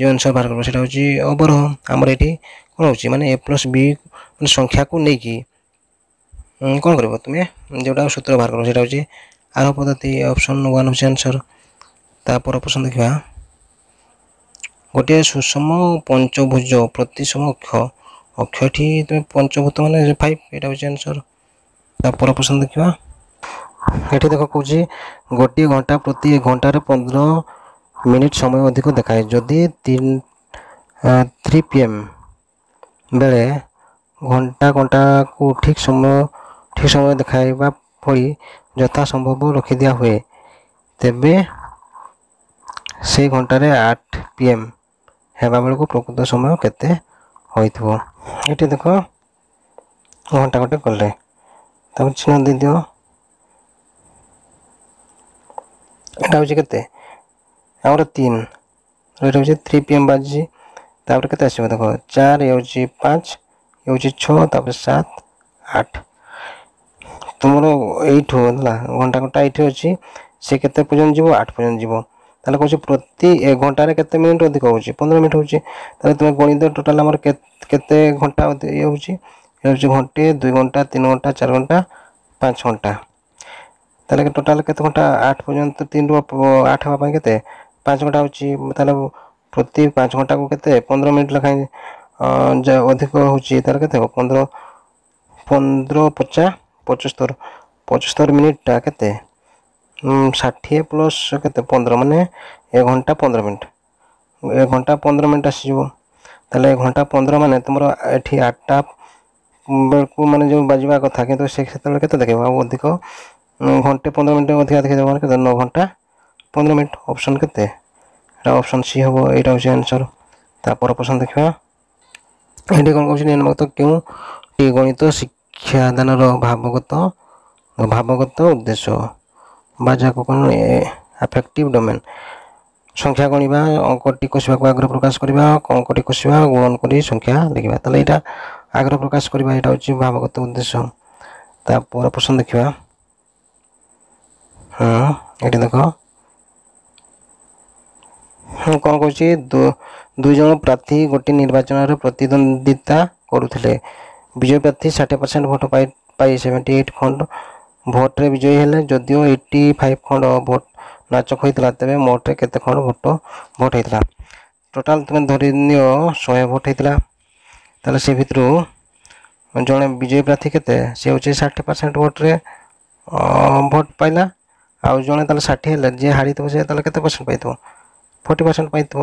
ଯେଉଁ ଆନ୍ସର୍ ବାହାର କରିବ ସେଟା ହେଉଛି ଅବରୋହ ଆମର ଏଠି କ'ଣ ହେଉଛି ମାନେ ଏ ପ୍ଲସ୍ ବି ମାନେ ସଂଖ୍ୟାକୁ ନେଇକି କ'ଣ କରିବ ତୁମେ ଯେଉଁଟା ସୂତ୍ର ବାହାର କରିବ ସେଟା ହେଉଛି ଆରୋହ ପଦ୍ଧତି ଅପସନ୍ ୱାନ୍ ହେଉଛି ଆନ୍ସର୍ ତାପରେ ଅପସନ୍ ଦେଖିବା ଗୋଟିଏ ସୁଷମ ପଞ୍ଚଭୁଜ ପ୍ରତିସମ ଅକ୍ଷ ଅକ୍ଷଟି ତୁମେ ପଞ୍ଚଭୂତ ମାନେ ଫାଇଭ୍ ଏଇଟା ହେଉଛି ଆନ୍ସର୍ ତାପରେ ଅପସନ୍ ଦେଖିବା এটি দেখো କହୁଛି ଗୋଟିଏ ঘন্টা প্রতি ঘন্টার ପନ୍ଦର মিনিট সময় অধিক দেখায় যদি ତିନି থ্রি পিএম বেড়ে ঘন্টা ঘন্টাকু ঠিক সময় ঠিক সময় দেখাইবা পরি যথাসম্ভব রখিদিয়া হুয়ে তেবে সেই ঘন্টারে আট পিএম হওয়া বেড়ে প্রকৃত সময় কেতে হয়েথিব এটি দেখো ঘন্টা ঘন্টা কলে তাকে চিহ্ন দিয়ে দিও ଏଇଟା ହେଉଛି କେତେ ଆମର ତିନି ଏଇଟା ହେଉଛି ଥ୍ରୀ ପି ଏମ୍ ବାଜିଛି ତାପରେ କେତେ ଆସିବ ଦେଖ ଚାରି ହେଉଛି ପାଞ୍ଚ ହେଉଛି ଛଅ ତାପରେ ସାତ ଆଠ ତୁମର ଏଇଠୁ ହେଲା ଘଣ୍ଟା ଘଣ୍ଟା ଏଇଠି ଅଛି ସେ କେତେ ପର୍ଯ୍ୟନ୍ତ ଯିବ ଆଠ ପର୍ଯ୍ୟନ୍ତ ଯିବ ତାହେଲେ କହୁଛି ପ୍ରତି ଏକ ଘଣ୍ଟାରେ କେତେ ମିନିଟ୍ ଅଧିକ ହେଉଛି ପନ୍ଦର ମିନିଟ୍ ହେଉଛି ତାହେଲେ ତୁମେ ଗଣିତ ଟୋଟାଲ୍ ଆମର କେତେ ଘଣ୍ଟା ଇଏ ହେଉଛି ହେଉଛି ଘଣ୍ଟେ ଦୁଇ ଘଣ୍ଟା ତିନି ଘଣ୍ଟା ଚାରି ଘଣ୍ଟା ପାଞ୍ଚ ଘଣ୍ଟା ତାହେଲେ ଟୋଟାଲ୍ କେତେ ଘଣ୍ଟା ଆଠ ପର୍ଯ୍ୟନ୍ତ ତିନି ରୁ ଆଠ ହେବା ପାଇଁ କେତେ ପାଞ୍ଚ ଘଣ୍ଟା ହେଉଛି ତାହେଲେ ପ୍ରତି ପାଞ୍ଚ ଘଣ୍ଟାକୁ କେତେ ପନ୍ଦର ମିନିଟ୍ ଲେଖାଏଁ ଅଧିକ ହେଉଛି ତାହେଲେ କେତେ ହେବ ପନ୍ଦର ପନ୍ଦର ପଚା ପଞ୍ଚସ୍ତର ପଞ୍ଚସ୍ତର ମିନିଟ୍ଟା କେତେ ষাঠিয়ে প্লস কেতে পনেরো মানে এ ঘন্টা পনেরো মিনিট এ ঘন্টা পনেরো মিনিট আসিযোগ তাহলে এ ঘন্টা পনেরো মানে তোমার এটি আটটা বেড়ে মানে যে বাজিবা কথা কিন্তু সে সেতবে কেতে দেখব অধিক ঘন্टे पंद्रह मिनट अधिक अधिक जमा के नौ घंटा पंद्रह मिनट ऑप्शन के ऑप्शन सी हम यहाँ हूँ आंसर तापर ऑप्शन देखा ये कौन कौन निर्मक्त क्योंटी गणित शिक्षादान भावगत भावगत उद्देश्य बाजा कौन আফেক্টিভ ডোমেন সংখ্যা গণিবা অঙ্কটি কষিবাকু আগ্রহ প্রকাশ করা অঙ্কটি কষিবা গুণন করে সংখ্যা লিখবা তাহলে এটা আগ্রহ প্রকাশ করা এটা হচ্ছে ভাবগত উদ্দেশ্য তারপর প্রশ্ন দেখিবা হুম এটা দেখো ହଁ କ'ଣ କହୁଛି ଦୁଇ ଜଣ ପ୍ରାର୍ଥୀ ଗୋଟିଏ ନିର୍ବାଚନରେ ପ୍ରତିଦ୍ୱନ୍ଦିତା କରୁଥିଲେ ବିଜୟ ପ୍ରାର୍ଥୀ ଷାଠିଏ ପରସେଣ୍ଟ ଭୋଟ ପାଇ ପାଇ ସେଭେଣ୍ଟି ଏଇଟ୍ ଖଣ୍ଡ ଭୋଟରେ ବିଜୟୀ ହେଲେ ଯଦିଓ ଏଇଟି ଫାଇଭ୍ ଖଣ୍ଡ ଭୋଟ ନାଚକ ହୋଇଥିଲା ତେବେ ମୋଟରେ କେତେ ଖଣ୍ଡ ଭୋଟ ଭୋଟ ହୋଇଥିଲା ଟୋଟାଲ୍ ତୁମେ ଧରିନିଅ ଶହେ ଭୋଟ ହୋଇଥିଲା ତାହେଲେ ସେ ଭିତରୁ ଜଣେ ବିଜୟୀ ପ୍ରାର୍ଥୀ କେତେ ସେ ହେଉଛି ଷାଠିଏ ପରସେଣ୍ଟ ଭୋଟରେ ଭୋଟ ପାଇଲା ଆଉ ଜଣେ ତାହେଲେ ଷାଠିଏ ହେଲା ଯିଏ ହାରିଥିବ ସେ ତାହେଲେ କେତେ ପରସେଣ୍ଟ ପାଇଥିବ ଫର୍ଟି ପରସେଣ୍ଟ ପାଇଥିବ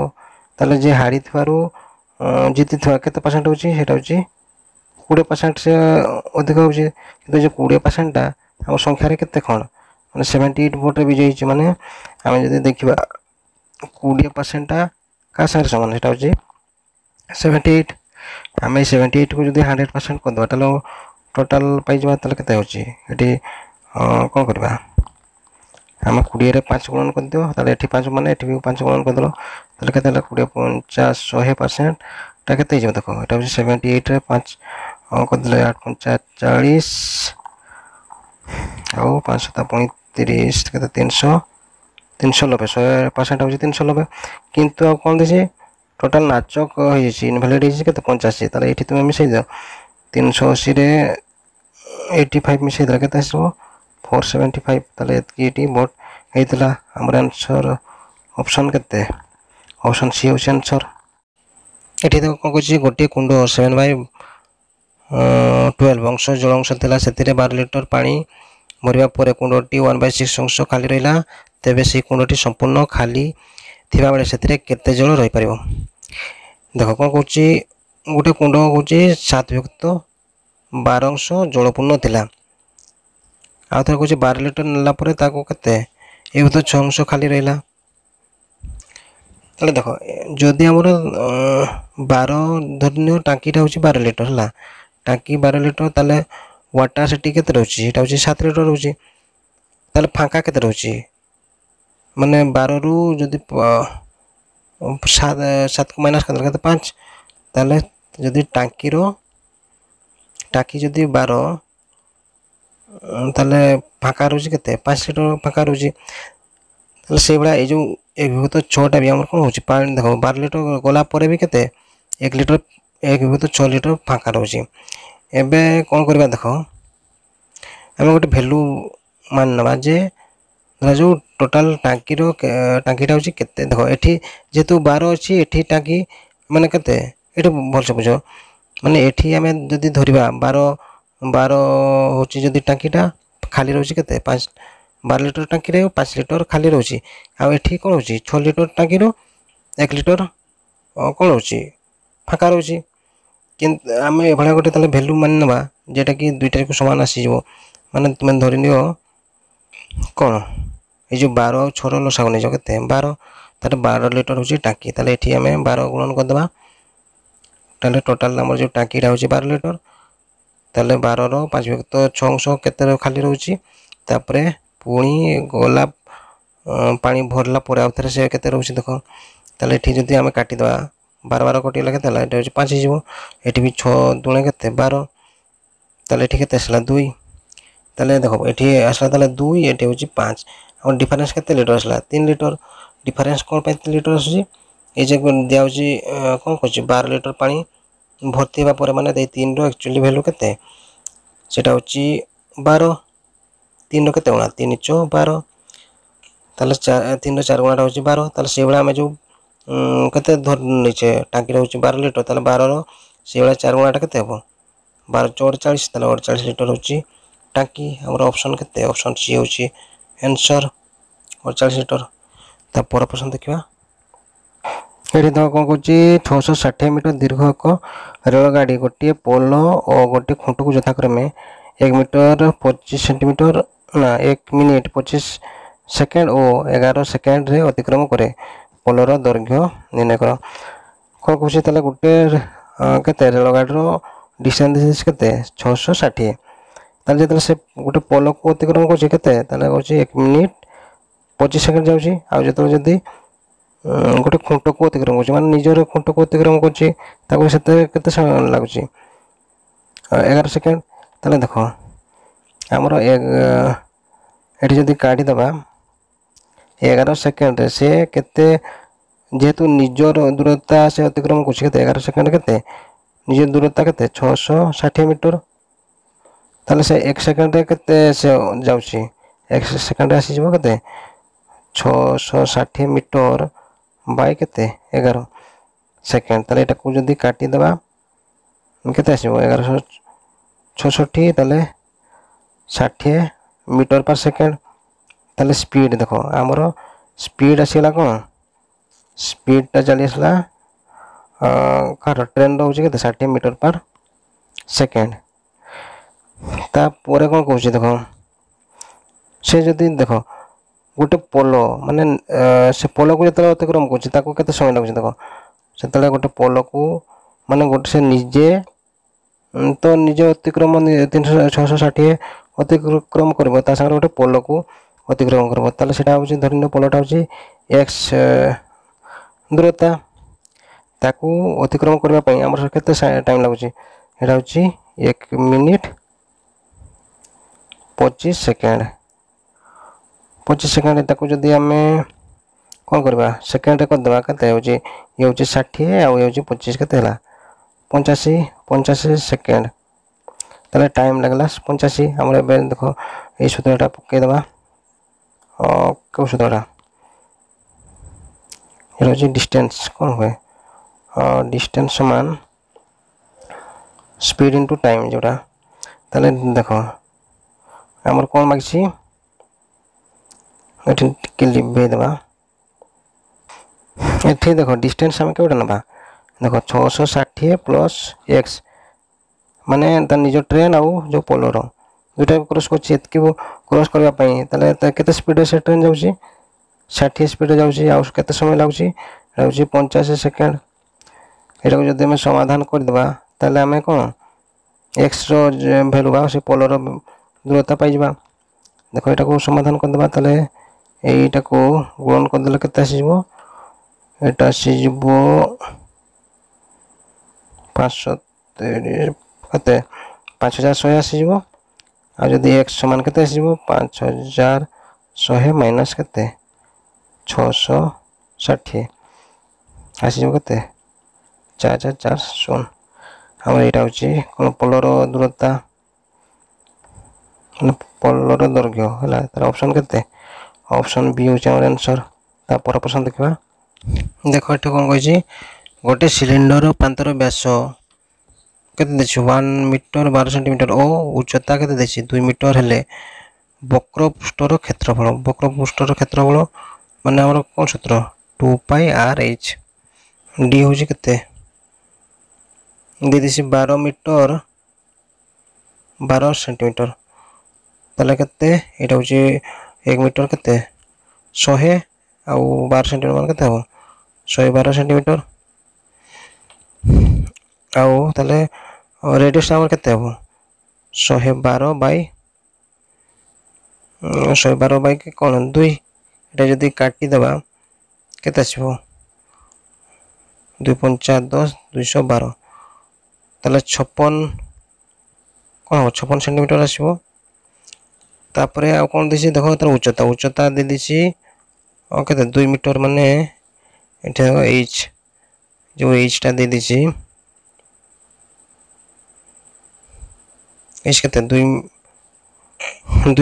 ତାହେଲେ ଯିଏ ହାରିଥିବାରୁ ଜିତିଥିବା କେତେ ପରସେଣ୍ଟ ହେଉଛି ସେଇଟା ହେଉଛି କୋଡ଼ିଏ ପରସେଣ୍ଟ ସେ ଅଧିକ ହେଉଛି କିନ୍ତୁ ଯେ କୋଡ଼ିଏ ପରସେଣ୍ଟଟା ଆମ ସଂଖ୍ୟାରେ କେତେ କ'ଣ ମାନେ ସେଭେଣ୍ଟି ଏଇଟ୍ ଭୋଟ୍ରେ ବିଜୟ ହେଇଛି ମାନେ ଆମେ ଯଦି ଦେଖିବା କୋଡ଼ିଏ ପରସେଣ୍ଟଟା କାହା ସାଙ୍ଗରେ ସମାନ ସେଇଟା ହେଉଛି ସେଭେଣ୍ଟି ଏଇଟ୍ ଆମେ ସେଭେଣ୍ଟି ଏଇଟ୍କୁ ଯଦି ହଣ୍ଡ୍ରେଡ଼ ପରସେଣ୍ଟ କରିଦେବା ତାହେଲେ ଟୋଟାଲ୍ ପାଇଯିବା ତାହେଲେ କେତେ ହେଉଛି ଏଠି କ'ଣ କରିବା ଆମେ କୋଡ଼ିଏରେ ପାଞ୍ଚ ଗୁଣନ କରିଦେବା ତାହେଲେ ଏଠି ପାଞ୍ଚ ମାନେ ଏଠି ବି ପାଞ୍ଚ ଗୁଣନ କରିଦେଲ ତାହେଲେ କେତେ ହେଲା କୋଡ଼ିଏ ପଚାଶ ଶହେ ପରସେଣ୍ଟ ଏଇଟା କେତେ ହେଇଯିବ ଦେଖ ଏଇଟା ହେଉଛି ସେଭେଣ୍ଟି ଏଇଟ୍ରେ ପାଞ୍ଚ କରିଦେଲେ ଆଠ ପଞ୍ଚା ଚାଳିଶ ଆଉ ପାଞ୍ଚ ଶତା ପଇଁତିରିଶ କେତେ ତିନିଶହ তিনশো নবে শহে পার্সেন্ট হচ্ছে তিনশো নবে কিন্তু আর কম দিয়েছি টোটাল নাচ হয়েছে ইনভ্যালিড হয়েছে কত পঞ্চাশি তাহলে এটি তুমি মিশাই দাও তিনশো অশিরে এইটি ফাইভ মিশাই দিলে কত আসব ಫೋರ್ ಸೆವೆಂಟಿ ಫೈವ್ ತಲೆ ಎತ್ಕೀಟಿ ಬೋಟ್ ಐತಲ್ಲ ଆମର ଆନ୍ସର୍ ଅପସନ୍ କେତେ ଅପସନ୍ ସି ହେଉଛି ଆନ୍ସର୍ ଏଠି ଦେଖ କ'ଣ କହୁଛି ଗୋଟିଏ କୁଣ୍ଡ ସେଭେନ୍ ବାଇ ଟୁଏଲ୍ଭ ଅଂଶ ଜଳ ଅଂଶ ଥିଲା ସେଥିରେ ବାର ଲିଟର ପାଣି ଭରିବା ପରେ କୁଣ୍ଡଟି ୱାନ୍ ବାଇ ସିକ୍ସ ଅଂଶ ଖାଲି ରହିଲା ତେବେ ସେହି କୁଣ୍ଡଟି ସମ୍ପୂର୍ଣ୍ଣ ଖାଲି ଥିବାବେଳେ ସେଥିରେ କେତେ ଜଳ ରହିପାରିବ ଦେଖ କ'ଣ କହୁଛି ଗୋଟେ କୁଣ୍ଡ ହେଉଛି ସାତ ବିଭକ୍ତ ବାର ଅଂଶ ଜଳପୂର୍ଣ୍ଣ ଥିଲା ଆଉ ଥରେ କହୁଛି ବାର ଲିଟର ନେଲା ପରେ ତାକୁ କେତେ ଏବେ ତ ଛଅ ଅଂଶ ଖାଲି ରହିଲା ତାହେଲେ ଦେଖ ଯଦି ଆମର ବାର ଧରିନିଅ ଟାଙ୍କିଟା ହେଉଛି ବାର ଲିଟର ହେଲା ଟାଙ୍କି ବାର ଲିଟର ତାହେଲେ ୱାଟର ସେଠି କେତେ ରହୁଛି ସେଇଟା ହେଉଛି ସାତ ଲିଟର ରହୁଛି ତାହେଲେ ଫାଙ୍କା କେତେ ରହୁଛି ମାନେ ବାରରୁ ଯଦି ସାତ ସାତକୁ ମାଇନସ୍ କରିଦେଲେ କେତେ ପାଞ୍ଚ ତାହେଲେ ଯଦି ଟାଙ୍କିର ଟାଙ୍କି ଯଦି ବାର ତାହେଲେ ଫାଙ୍କା ରହୁଛି କେତେ ପାଞ୍ଚ ଲିଟର ଫାଙ୍କା ରହୁଛି ତାହେଲେ ସେଇଭଳିଆ ଏଇ ଯେଉଁ ଏକ ବିଭକ୍ତ ଛଅଟା ବି ଆମର କ'ଣ ହେଉଛି ପାଣି ଦେଖ ବାର ଲିଟର ଗଲା ପରେ ବି କେତେ ଏକ ଲିଟର ଏକ ବିଭକ୍ତ ଛଅ ଲିଟର ଫାଙ୍କା ରହୁଛି ଏବେ କ'ଣ କରିବା ଦେଖ ଆମେ ଗୋଟେ ଭ୍ୟାଲୁ ମାନ ନେବା ଯେ ଧରାଯାଉ ଟୋଟାଲ୍ ଟାଙ୍କିର ଟାଙ୍କିଟା ହେଉଛି କେତେ ଦେଖ ଏଠି ଯେହେତୁ ବାର ଅଛି ଏଠି ଟାଙ୍କି ମାନେ କେତେ ଏଠି ଭଲସେ ବୁଝ ମାନେ ଏଠି ଆମେ ଯଦି ଧରିବା ବାର ବାର ହେଉଛି ଯଦି ଟାଙ୍କିଟା ଖାଲି ରହୁଛି କେତେ ପାଞ୍ଚ ବାର ଲିଟର ଟାଙ୍କିରେ ପାଞ୍ଚ ଲିଟର ଖାଲି ରହୁଛି ଆଉ ଏଠି କ'ଣ ହେଉଛି ଛଅ ଲିଟର ଟାଙ୍କିରୁ ଏକ ଲିଟର କ'ଣ ହେଉଛି ଫାଙ୍କା ରହୁଛି କିନ୍ତୁ ଆମେ ଏଭଳିଆ ଗୋଟେ ତାହେଲେ ଭ୍ୟାଲ୍ୟୁ ମାନେ ନେବା ଯେଉଁଟାକି ଦୁଇଟାକୁ ସମାନ ଆସିଯିବ ମାନେ ତୁମେ ଧରିନିଅ କ'ଣ ଏଇ ଯେଉଁ ବାର ଆଉ ଛଅର ଲସାକୁ ନେଇଯିବ କେତେ ବାର ତାହେଲେ ବାର ଲିଟର ହେଉଛି ଟାଙ୍କି ତାହେଲେ ଏଠି ଆମେ ବାର ଗୁଣନ କରିଦେବା ତାହେଲେ ଟୋଟାଲ୍ ଆମର ଯେଉଁ ଟାଙ୍କିଟା ହେଉଛି ବାର ଲିଟର ତାହେଲେ ବାରର ପାଞ୍ଚ ବିଭକ୍ତ ଛଅ ଅଂଶ କେତେ ଖାଲି ରହୁଛି ତାପରେ ପୁଣି ଗଲା ପାଣି ଭରିଲା ପରେ ଆଉ ଥରେ ସେ କେତେ ରହୁଛି ଦେଖ ତାହେଲେ ଏଠି ଯଦି ଆମେ କାଟିଦେବା ବାର ବାର କଟିଗଲା କେତେ ହେଲା ଏଠି ହେଉଛି ପାଞ୍ଚ ହେଇଯିବ ଏଠି ବି ଛଅ ଦୁଣେ କେତେ ବାର ତାହେଲେ ଏଠି କେତେ ଆସିଲା ଦୁଇ ତାହେଲେ ଦେଖ ଏଠି ଆସିଲା ତାହେଲେ ଦୁଇ ଏଠି ହେଉଛି ପାଞ୍ଚ ଆମ ଡିଫରେନ୍ସ କେତେ ଲିଟର ଆସିଲା ତିନି ଲିଟର ଡିଫରେନ୍ସ କ'ଣ ପାଇଁ ତିନି ଲିଟର ଆସୁଛି ଏଇ ଯେ ଦିଆହେଉଛି କ'ଣ କରୁଛି ବାର ଲିଟର ପାଣି ভর্তি ହେବା ପରେ ମାନେ ତିନିର ଆକ୍ଚୁଆଲି ଭ୍ୟାଲୁ କେତେ ସେଇଟା ହେଉଛି ବାର ତିନିର କେତେ ଗୁଣା ତିନି ଚଉ ବାର ତାହେଲେ ତିନିର ଚାରି ଗୁଣାଟା ହେଉଛି ବାର ତାହେଲେ ସେଇଭଳିଆ ଆମେ ଯେଉଁ କେତେ ଧରି ନେଇଛେ ଟାଙ୍କିଟା ହେଉଛି ବାର ଲିଟର ତାହେଲେ ବାରର ସେଇଭଳିଆ ଚାରି ଗୁଣାଟା କେତେ ହେବ ବାର ଚଉ ଅଡ଼ଚାଳିଶ ତାହେଲେ ଅଡ଼ଚାଳିଶ ଲିଟର ହେଉଛି ଟାଙ୍କି ଆମର ଅପସନ୍ କେତେ ଅପସନ୍ ସି ହେଉଛି ଆନ୍ସର୍ ଅଡ଼ଚାଳିଶ ଲିଟର ତା ପର ଅପସନ୍ ଦେଖିବା ଏଠି ତ କ'ଣ କହୁଛି ଛଅଶହ ଷାଠିଏ ମିଟର ଦୀର୍ଘ ଏକ ରେଳଗାଡ଼ି ଗୋଟିଏ ପୋଲ ଓ ଗୋଟିଏ ଖୁଣ୍ଟକୁ ଯଥାକ୍ରମେ ଏକ ମିଟର ପଚିଶ ସେଣ୍ଟିମିଟର ନା ଏକ ମିନିଟ୍ ପଚିଶ ସେକେଣ୍ଡ ଓ ଏଗାର ସେକେଣ୍ଡରେ ଅତିକ୍ରମ କରେ ପୋଲର ଦୈର୍ଘ୍ୟ ନିର୍ଣ୍ଣୟ କର କ'ଣ କହୁଛି ତାହେଲେ ଗୋଟେ କେତେ ରେଳଗାଡ଼ିର ଡିଷ୍ଟାନ୍ସ କେତେ ଛଅଶହ ଷାଠିଏ ତାହେଲେ ଯେତେବେଳେ ସେ ଗୋଟେ ପୋଲକୁ ଅତିକ୍ରମ କରୁଛି କେତେ ତାହେଲେ ହେଉଛି ଏକ ମିନିଟ୍ ପଚିଶ ସେକେଣ୍ଡ ଯାଉଛି ଆଉ ଯେତେବେଳେ ଯଦି ଗୋଟେ ଖୁଣ୍ଟକୁ ଅତିକ୍ରମ କରୁଛି ମାନେ ନିଜର ଖୁଣ୍ଟକୁ ଅତିକ୍ରମ କରୁଛି ତାକୁ ସେତେ କେତେ ସମୟ ଲାଗୁଛି ଏଗାର ସେକେଣ୍ଡ ତାହେଲେ ଦେଖ ଆମର ଏଠି ଯଦି କାଢ଼ିଦେବା ଏଗାର ସେକେଣ୍ଡରେ ସେ କେତେ ଯେହେତୁ ନିଜର ଦୂରତା ସେ ଅତିକ୍ରମ କରୁଛି କେତେ ଏଗାର ସେକେଣ୍ଡ କେତେ ନିଜ ଦୂରତା କେତେ ଛଅଶହ ଷାଠିଏ ମିଟର ତାହେଲେ ସେ ଏକ ସେକେଣ୍ଡରେ କେତେ ସେ ଯାଉଛି ଏକ ସେକେଣ୍ଡରେ ଆସିଯିବ କେତେ ଛଅଶହ ଷାଠିଏ ମିଟର बैकते एगार सेकेंड तक जो काटिद के एगार छि तेल षाठी मीटर पर सेकेंड तेल स्पीड देखो आमर स्पीड आस आसगला कौन स्पीडा चली आसला कार ट्रेन रोचे के षाठी मीटर पर सेकेंड तापर कौन कह देखो से जदि देखो ଗୋଟେ ପୋଲ ମାନେ ସେ ପୋଲକୁ ଯେତେବେଳେ ଅତିକ୍ରମ କରୁଛି ତାକୁ କେତେ ସମୟ ଲାଗୁଛି ଦେଖ ସେତେବେଳେ ଗୋଟେ ପୋଲକୁ ମାନେ ଗୋଟେ ସେ ନିଜେ ତ ନିଜେ ଅତିକ୍ରମ ତିନିଶହ ଛଅଶହ ଷାଠିଏ ଅତିକ୍ରମ କରିବ ତା ସାଙ୍ଗରେ ଗୋଟେ ପୋଲକୁ ଅତିକ୍ରମ କରିବ ତାହେଲେ ସେଇଟା ହେଉଛି ଧରିନିଅ ପୋଲଟା ହେଉଛି ଏକ୍ସ ଦୂରତା ତାକୁ ଅତିକ୍ରମ କରିବା ପାଇଁ ଆମର କେତେ ଟାଇମ୍ ଲାଗୁଛି ସେଇଟା ହେଉଛି ଏକ ମିନିଟ୍ ପଚିଶ ସେକେଣ୍ଡ पचीस सेकेंड जदि आम कौन करवा सेकेंड रेकर्ड दवा के हूँ षाठी आई पचीस के पंचाशी पंचाशी सेकेंड तेल टाइम लगला पंचाशी आम देख ये सूत्रा पकईदे कौ सूत्रा ये हूँ डिस्टेंस कौन हुए डिस्टेंस समान स्पीड इनटू टाइम जोड़ा तेल देखो आमर कौन मागसी लिभे देखिए देख डिस्टेन्स आम के ना देख छः षाठी प्लस एक्स मान निज ट्रेन आउ जो पोलर जोटा क्रस कर क्रस करने के स्पीड से ट्रेन जा षाठी स्पीड जाते समय लगे पंचाशी सेकेंड यू जब समाधान करदे तेल आम कौन एक्स रैल्यू बा पोलर दूरता पाई देख यू समाधान करदे तो ଏଇଟାକୁ ଗୁଣନ କରିଦେଲେ କେତେ ଆସିଯିବ ଏଇଟା ଆସିଯିବ ପାଞ୍ଚଶହ ତିରିଶ କେତେ ପାଞ୍ଚ ହଜାର ଶହେ ଆସିଯିବ ଆଉ ଯଦି ଏକ୍ସ ସମାନ କେତେ ଆସିଯିବ ପାଞ୍ଚ ହଜାର ଶହେ ମାଇନସ୍ କେତେ ଛଅଶହ ଷାଠିଏ ଆସିଯିବ କେତେ ଚାରି ଚାରି ଚାରି ଶୂନ ଆମର ଏଇଟା ହେଉଛି କ'ଣ ପୋଲର ଦୂରତା ମାନେ ପୋଲର ଦୈର୍ଘ୍ୟ ହେଲା ତା'ର ଅପସନ୍ କେତେ ଅପସନ୍ ବି ହେଉଛି ଆମର ଆନ୍ସର୍ ତାପରେ ଅପସନ୍ ଦେଖିବା ଦେଖ ଏଠି କ'ଣ କହିଛି ଗୋଟେ ସିଲିଣ୍ଡର ପ୍ରାନ୍ତର ବ୍ୟାସ କେତେ ଦେଇଛି ୱାନ୍ ମିଟର ବାର ସେଣ୍ଟିମିଟର ଓ ଉଚ୍ଚତା କେତେ ଦେଇଛି ଦୁଇ ମିଟର ହେଲେ ବକ୍ରପୃଷ୍ଠର କ୍ଷେତ୍ରଫଳ ବକ୍ରପୃଷ୍ଠର କ୍ଷେତ୍ରଫଳ ମାନେ ଆମର କ'ଣ ସୂତ୍ର ଟୁ ପାଇ ଆର୍ ଏଚ୍ ଡି ହେଉଛି କେତେ ଦେଇଦେଇଛି ବାର ମିଟର ବାର ସେଣ୍ଟିମିଟର ତାହେଲେ କେତେ ଏଇଟା ହେଉଛି એક મીટર કેତେ ଶହେ ଆଉ ବାର ସେଣ୍ଟିମିଟର ମାନେ କେତେ ହେବ ଶହେ ବାର ସେଣ୍ଟିମିଟର ଆଉ ତାହେଲେ ରେଡ଼ିୟସ୍ଟା ଆମର କେତେ ହେବ ଶହେ ବାର ବାଇ ଶହେ ବାର ବାଇ କ'ଣ ଦୁଇ ଏଇଟା ଯଦି କାଟିଦେବା କେତେ ଆସିବ ଦୁଇ ପଞ୍ଚା ଦଶ ଦୁଇଶହ ବାର ତାହେଲେ ଛପନ କ'ଣ ହେବ ଛପନ ସେଣ୍ଟିମିଟର ଆସିବ तापर आ कौन दे देख उच्चता उच्चता दे दी के दुई मीटर मानने एच जो एचटा दे दी एच के दुई